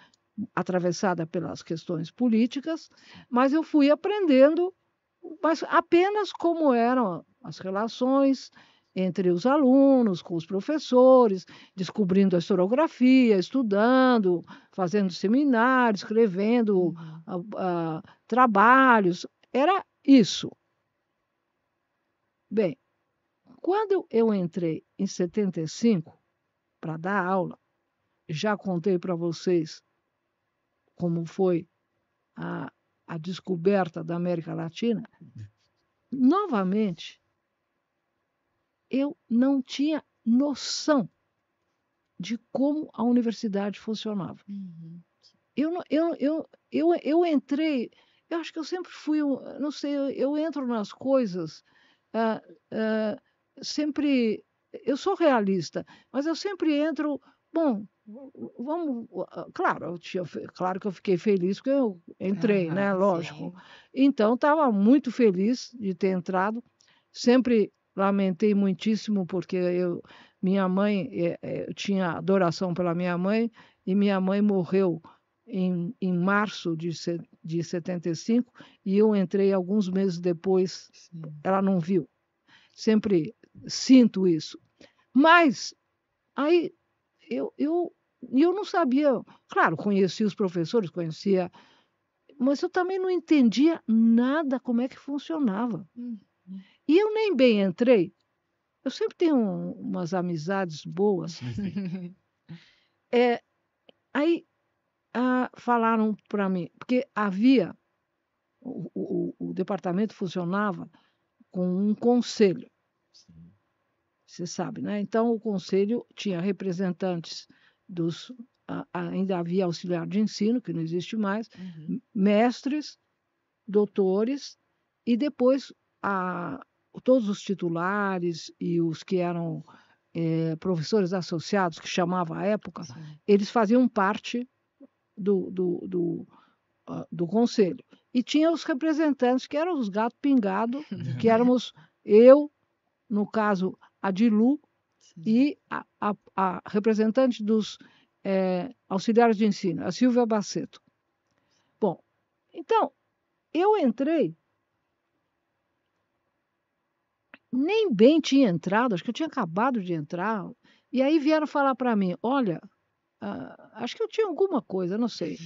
atravessada pelas questões políticas, mas eu fui aprendendo mas apenas como eram as relações entre os alunos, com os professores, descobrindo a historiografia, estudando, fazendo seminários, escrevendo uh, uh, trabalhos. Era isso. Bem, quando eu entrei em 75 para dar aula, já contei para vocês como foi a, a descoberta da América Latina. Uhum. Novamente, eu não tinha noção de como a universidade funcionava. Uhum. Eu, eu, eu, eu, eu entrei, eu acho que eu sempre fui, não sei, eu, eu entro nas coisas ah, ah, sempre, eu sou realista, mas eu sempre entro, bom, vamos, claro, eu tinha, claro que eu fiquei feliz porque eu entrei, ah, né, lógico. Sim. Então, estava muito feliz de ter entrado, sempre lamentei muitíssimo porque eu, minha mãe, eh, eh, eu tinha adoração pela minha mãe e minha mãe morreu em, em março de, de 75 e eu entrei alguns meses depois, Sim. ela não viu. Sempre sinto isso. Mas aí eu, eu, eu não sabia, claro, conhecia os professores, conhecia mas eu também não entendia nada como é que funcionava. Hum. E eu nem bem entrei. Eu sempre tenho um, umas amizades boas. é, aí ah, falaram para mim, porque havia, o, o, o, departamento funcionava com um conselho. Você sabe, né? Então, o conselho tinha representantes dos. ainda havia auxiliar de ensino, que não existe mais, uhum. mestres, doutores, e depois a, todos os titulares e os que eram é, professores associados, que chamava a época, Sim. eles faziam parte do, do, do, uh, do, conselho. E tinha os representantes, que eram os gato pingado, que éramos eu, no caso, a Dilu, e a, a, a, representante dos é, auxiliares de ensino, a Silvia Baceto. Bom, então, eu entrei nem bem tinha entrado, acho que eu tinha acabado de entrar. E aí vieram falar para mim: olha, ah, acho que eu tinha alguma coisa, não sei.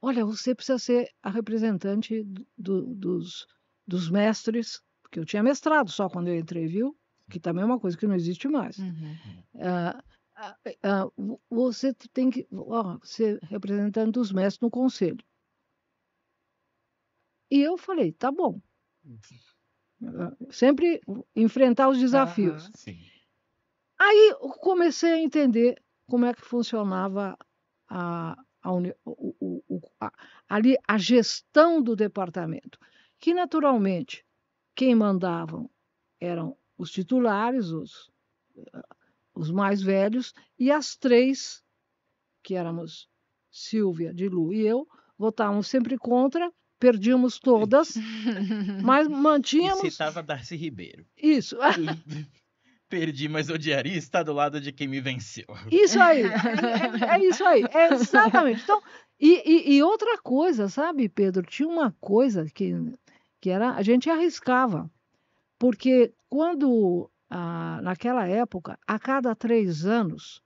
olha, você precisa ser a representante do, dos, dos mestres, porque eu tinha mestrado só quando eu entrei, viu? Que também é uma coisa que não existe mais. Uhum. Ah, ah, você tem que ó, ser representante dos mestres no conselho. E eu falei: tá bom. Uhum. Sempre enfrentar os desafios. Uhum, Aí comecei a entender como é que funcionava a, a, o, o, o, a, ali a gestão do departamento. Que, naturalmente, quem mandavam eram os titulares, os, eh, os mais velhos, e as três, que éramos Silvia, Dilu e eu, votavam sempre contra perdíamos todas, mas mantínhamos. E citava Darcy Ribeiro. Isso. Perdi, mas odiaria estar do lado de quem me venceu. Isso aí, é, é, é isso aí, é exatamente. Então, e, e, e, outra coisa, sabe, Pedro? Tinha uma coisa que, que era a gente arriscava, porque quando ah, naquela época, a cada três anos,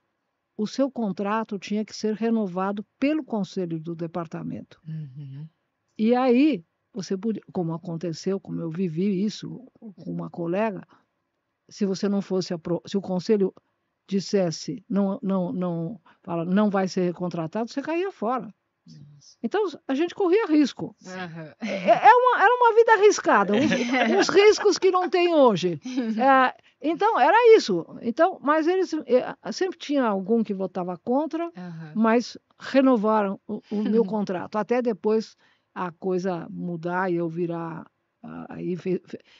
o seu contrato tinha que ser renovado pelo conselho do departamento. Uhum. E aí, você podia, como aconteceu, como eu vivi isso com uma colega, se você não fosse se o conselho dissesse não não não fala não vai ser contratado, você caía fora. Então, a gente corria risco. Uhum. É, é uma, era uma vida arriscada, uns, riscos que não tem hoje. É, então, era isso. Então, mas eles eh, sempre tinha algum que votava contra, uhum. mas renovaram o, o meu contrato, até depois a coisa mudar e eu virar. Aí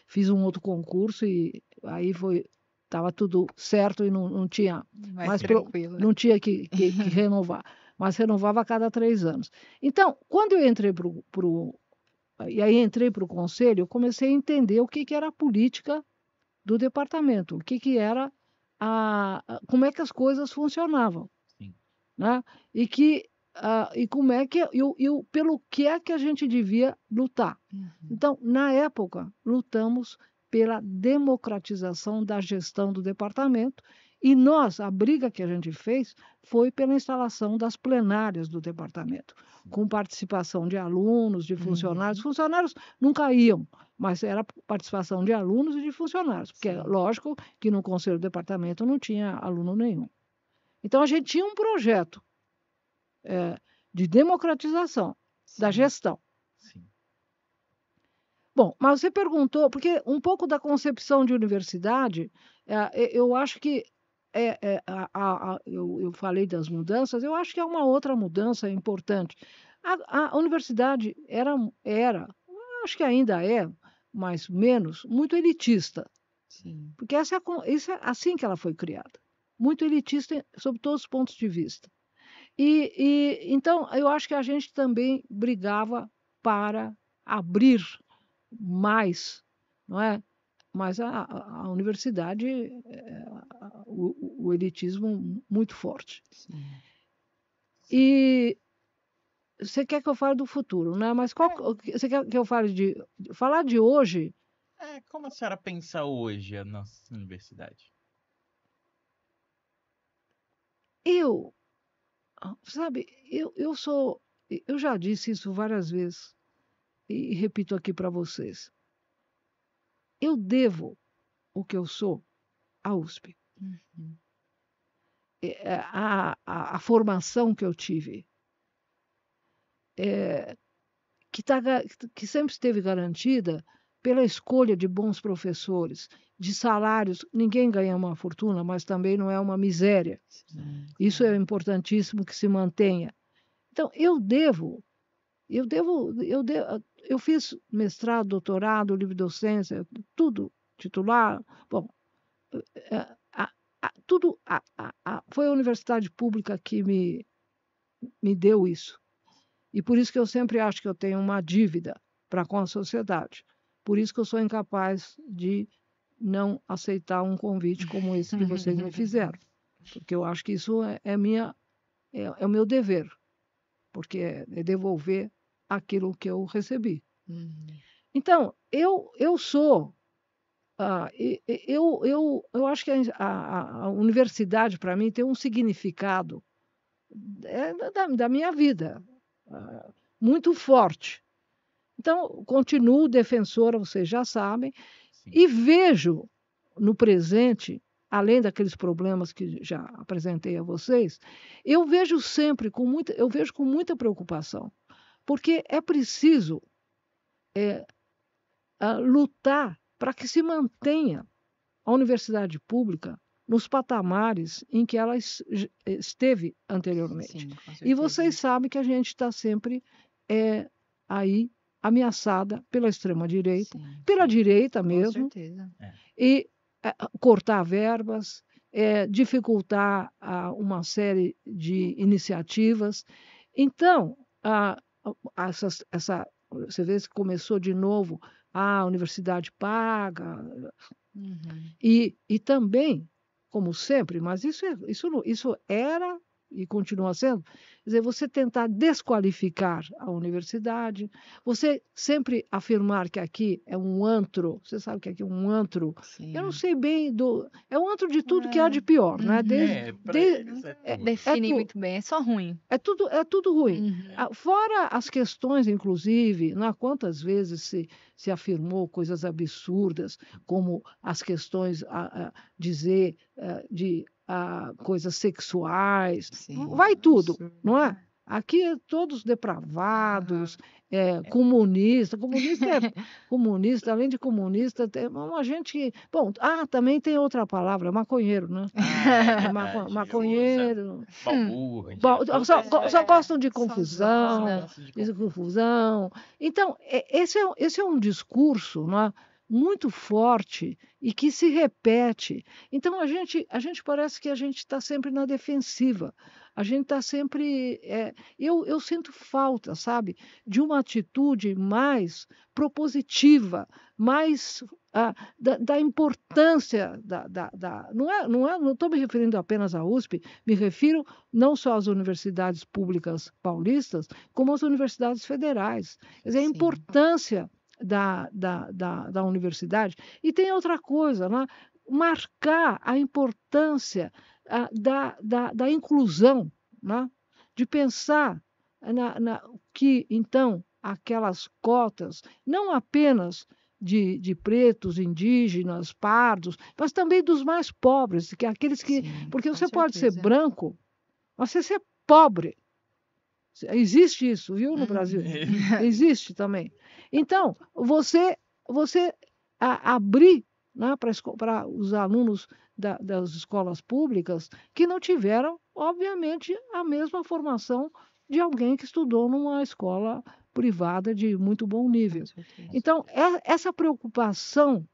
fiz um outro concurso e aí foi tava tudo certo e não, não tinha mais, mais pro, não tinha que, que, que renovar mas renovava a cada três anos então quando eu entrei para o e aí entrei para o conselho eu comecei a entender o que, que era a política do departamento o que, que era a como é que as coisas funcionavam Sim. né e que Uh, e como é que é? eu, eu, pelo que é que a gente devia lutar. Uhum. Então, na época, lutamos pela democratização da gestão do departamento e nós, a briga que a gente fez foi pela instalação das plenárias do departamento, com participação de alunos, de funcionários. Uhum. Funcionários nunca iam, mas era participação de alunos e de funcionários, porque Sim. é lógico que no conselho do departamento não tinha aluno nenhum. Então, a gente tinha um projeto é, de democratização Sim. da gestão. Sim. Bom, mas você perguntou, porque um pouco da concepção de universidade, é, eu acho que é, é, a, a, eu, eu, falei das mudanças, eu acho que é uma outra mudança importante. A, a, universidade era, era, acho que ainda é, ou menos, muito elitista. Sim. Porque essa, é isso é assim que ela foi criada. Muito elitista sob todos os pontos de vista. E, e então eu acho que a gente também brigava para abrir mais, não é? Mas a, a universidade, eh, o, o, elitismo muito forte. Sim. E você quer que eu fale do futuro, né? Mas qual, é. você quer que eu fale de falar de hoje? É, como a senhora pensa hoje a nossa universidade? Eu ah, sabe, eu, eu sou. Eu já disse isso várias vezes e repito aqui para vocês. Eu devo o que eu sou à USP. Uhum. É, é, a, a, a, formação que eu tive, é, que, tá, que sempre esteve garantida pela escolha de bons professores, de salários. Ninguém ganha uma fortuna, mas também não é uma miséria. Isso é importantíssimo que se mantenha. Então, eu devo, eu devo, eu devo, eu fiz mestrado, doutorado, livre docência, tudo titular. Bom, eh, a, a, tudo a, foi a universidade pública que me me deu isso. E por isso que eu sempre acho que eu tenho uma dívida para com a sociedade. Por isso que eu sou incapaz de não aceitar um convite como esse que vocês me fizeram. Porque eu acho que isso é, é minha, é, é, o meu dever. Porque é, é devolver aquilo que eu recebi. Uhum. Então, eu, eu sou. Uh, eu, eu, eu acho que a, a, a universidade, para mim, tem um significado é, da, da minha vida uh, muito forte. Então, continuo defensora, vocês já sabem, Sim. e vejo no presente, além daqueles problemas que já apresentei a vocês, eu vejo sempre com muita, eu vejo com muita preocupação, porque é preciso é, ah, lutar para que se mantenha a universidade pública nos patamares em que ela esteve anteriormente. Sim, e vocês sabem que a gente está sempre é, aí ameaçada pela extrema-direita, pela direita mesmo, é. e é, cortar verbas, é, dificultar a, ah, uma série de iniciativas. Então, a, a, essa, essa, você vê que começou de novo a universidade paga, uhum. e, e também, como sempre, mas isso, é, isso, isso era e continua sendo, Quer dizer, você tentar desqualificar a universidade, você sempre afirmar que aqui é um antro, você sabe que aqui é um antro. Sim. Eu não sei bem do. É um antro de tudo é. que há é. de pior, não né? Uhum. Desde, é, de, é, é, é define muito bem, é só ruim. É tudo, é tudo ruim. Uhum. Ah, fora as questões, inclusive, não né, há quantas vezes se, se afirmou coisas absurdas, como as questões a, a dizer a, eh, de ah, coisas sexuais, Sim. vai tudo, Sim. não não é? Aqui é todos depravados, é, é, comunista, comunista, é, comunista, além de comunista, tem uma gente que. Bom, ah, também tem outra palavra, maconheiro, né? Ah, é maco, maconheiro. É só, só, gostam de confusão, né? gostam de confusão. Então, esse é, esse é um discurso, não é? muito forte e que se repete. Então a gente, a gente parece que a gente está sempre na defensiva. A gente está sempre. É, eu, eu sinto falta, sabe, de uma atitude mais propositiva, mais ah, da, da, importância da, da, da, não é não é não estou me referindo apenas à USP me refiro não só às universidades públicas paulistas como às universidades federais Quer dizer, Sim. a importância da, da, da, da universidade e tem outra coisa né? marcar a importância da, da, da, inclusão, né? de pensar na, na, que, então, aquelas cotas, não apenas de, de, pretos, indígenas, pardos, mas também dos mais pobres, que é aqueles que. Sim, porque você certeza. pode ser branco, mas você ser pobre. Existe isso, viu, no uhum. Brasil? É. Existe também. Então, você, você abrir né, para os alunos da, das escolas públicas que não tiveram, obviamente, a mesma formação de alguém que estudou numa escola privada de muito bom nível. Então, é, essa preocupação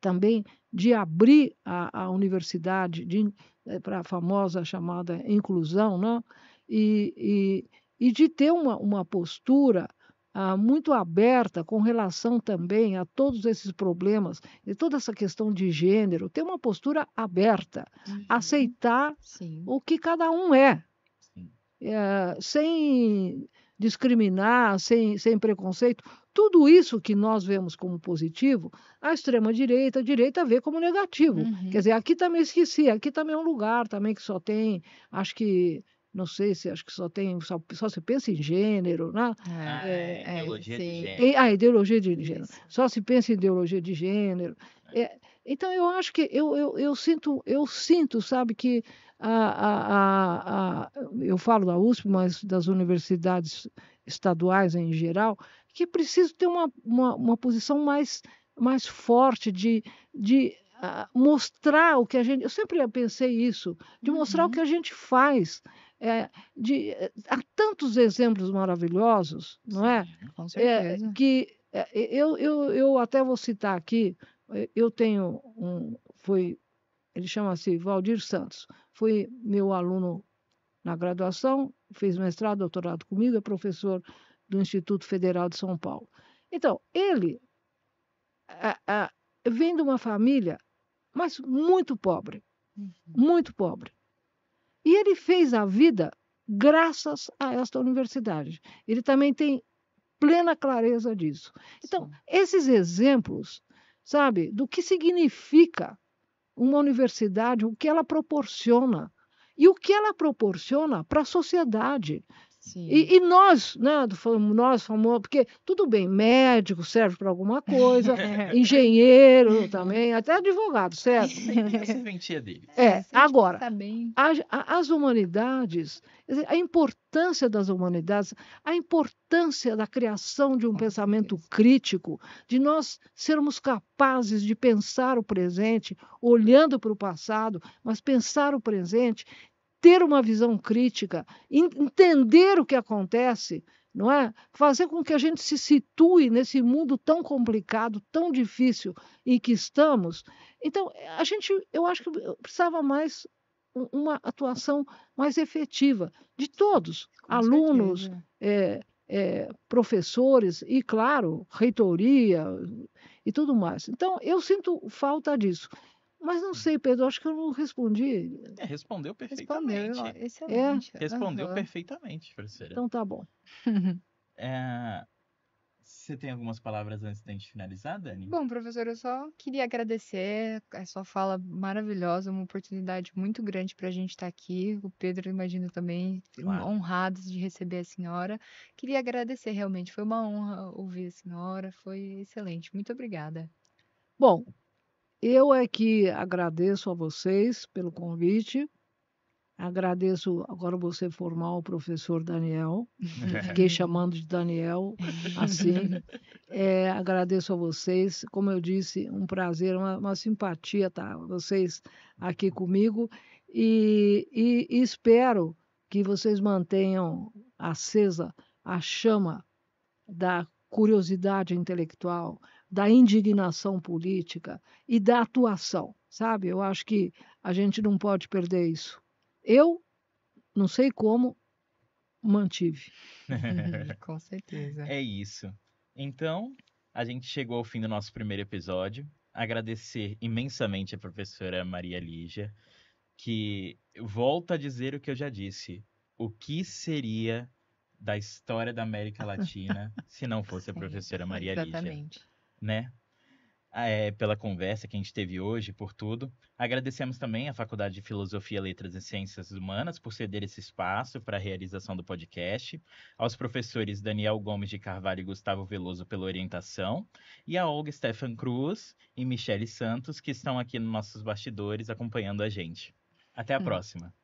também de abrir a, a universidade eh, para a famosa chamada inclusão, não? Né, e, e, e de ter uma, uma postura ah, muito aberta com relação também a todos esses problemas e toda essa questão de gênero, ter uma postura aberta, uhum. aceitar Sim. o que cada um é, é sem discriminar, sem, sem preconceito. Tudo isso que nós vemos como positivo, a extrema-direita, a direita vê como negativo. Uhum. Quer dizer, aqui também esqueci, aqui também é um lugar também que só tem, acho que não sei se acho que só tem só, só se pensa em gênero, né? Ah, é, é, é ideologia de gênero. ah, ideologia de gênero. Isso. Só se pensa em ideologia de gênero. É. é, então eu acho que eu, eu, eu sinto eu sinto sabe que a, a, a, eu falo da USP mas das universidades estaduais em geral que preciso ter uma, uma, uma posição mais mais forte de, de ah, mostrar o que a gente eu sempre pensei isso de mostrar uhum. o que a gente faz é, de, eh, há tantos exemplos maravilhosos, não é? Sim, com eh, certeza. É, que eu, eu, eu até vou citar aqui, eu tenho um, foi, ele chama-se Valdir Santos, foi meu aluno na graduação, fez mestrado, doutorado comigo, é professor do Instituto Federal de São Paulo. Então, ele a, vem de uma família, mas muito pobre, uhum. muito pobre. E ele fez a vida graças a esta universidade. Ele também tem plena clareza disso. Então, Sim. esses exemplos, sabe, do que significa uma universidade, o que ela proporciona e o que ela proporciona para a sociedade, e, e, nós, né, nós famosos, porque tudo bem, médico serve para alguma coisa, é. engenheiro também, até advogado, certo? Essa inventia dele. É, agora, tá a, a, as humanidades, a importância das humanidades, a importância da criação de um pensamento crítico, de nós sermos capazes de pensar o presente, olhando para o passado, mas pensar o presente ter uma visão crítica, entender o que acontece, não é? Fazer com que a gente se situe nesse mundo tão complicado, tão difícil em que estamos. Então, a gente, eu acho que precisava mais uma atuação mais efetiva de todos, com alunos, é, é, professores e, claro, reitoria e tudo mais. Então, eu sinto falta disso. Mas não hum. sei, Pedro, acho que eu não respondi. É, respondeu perfeitamente. Respondeu, excelente. É. Respondeu uhum. perfeitamente, professora. Então tá bom. é, você tem algumas palavras antes da gente finalizar, Dani? Bom, professor, eu só queria agradecer a sua fala maravilhosa, uma oportunidade muito grande para a gente estar tá aqui. O Pedro, imagino também, claro. honrados de receber a senhora. Queria agradecer, realmente, foi uma honra ouvir a senhora, foi excelente. Muito obrigada. Bom, eu é que agradeço a vocês pelo convite. Agradeço, agora você formal, o professor Daniel. Fiquei chamando de Daniel, assim. É, agradeço a vocês. Como eu disse, um prazer, uma, uma simpatia tá? vocês aqui comigo. E, e, e espero que vocês mantenham acesa a chama da curiosidade intelectual, da indignação política e da atuação, sabe? Eu acho que a gente não pode perder isso. Eu não sei como mantive. Com certeza. É isso. Então, a gente chegou ao fim do nosso primeiro episódio. Agradecer imensamente a professora Maria Lígia, que volta a dizer o que eu já disse. O que seria da história da América Latina se não fosse a professora Maria Lígia? Exatamente né? Ah, é, pela conversa que a gente teve hoje, por tudo. Agradecemos também à Faculdade de Filosofia, Letras e Ciências Humanas por ceder esse espaço para a realização do podcast, aos professores Daniel Gomes de Carvalho e Gustavo Veloso pela orientação, e a Olga Stefan Cruz e Michele Santos, que estão aqui nos nossos bastidores acompanhando a gente. Até a hum. próxima!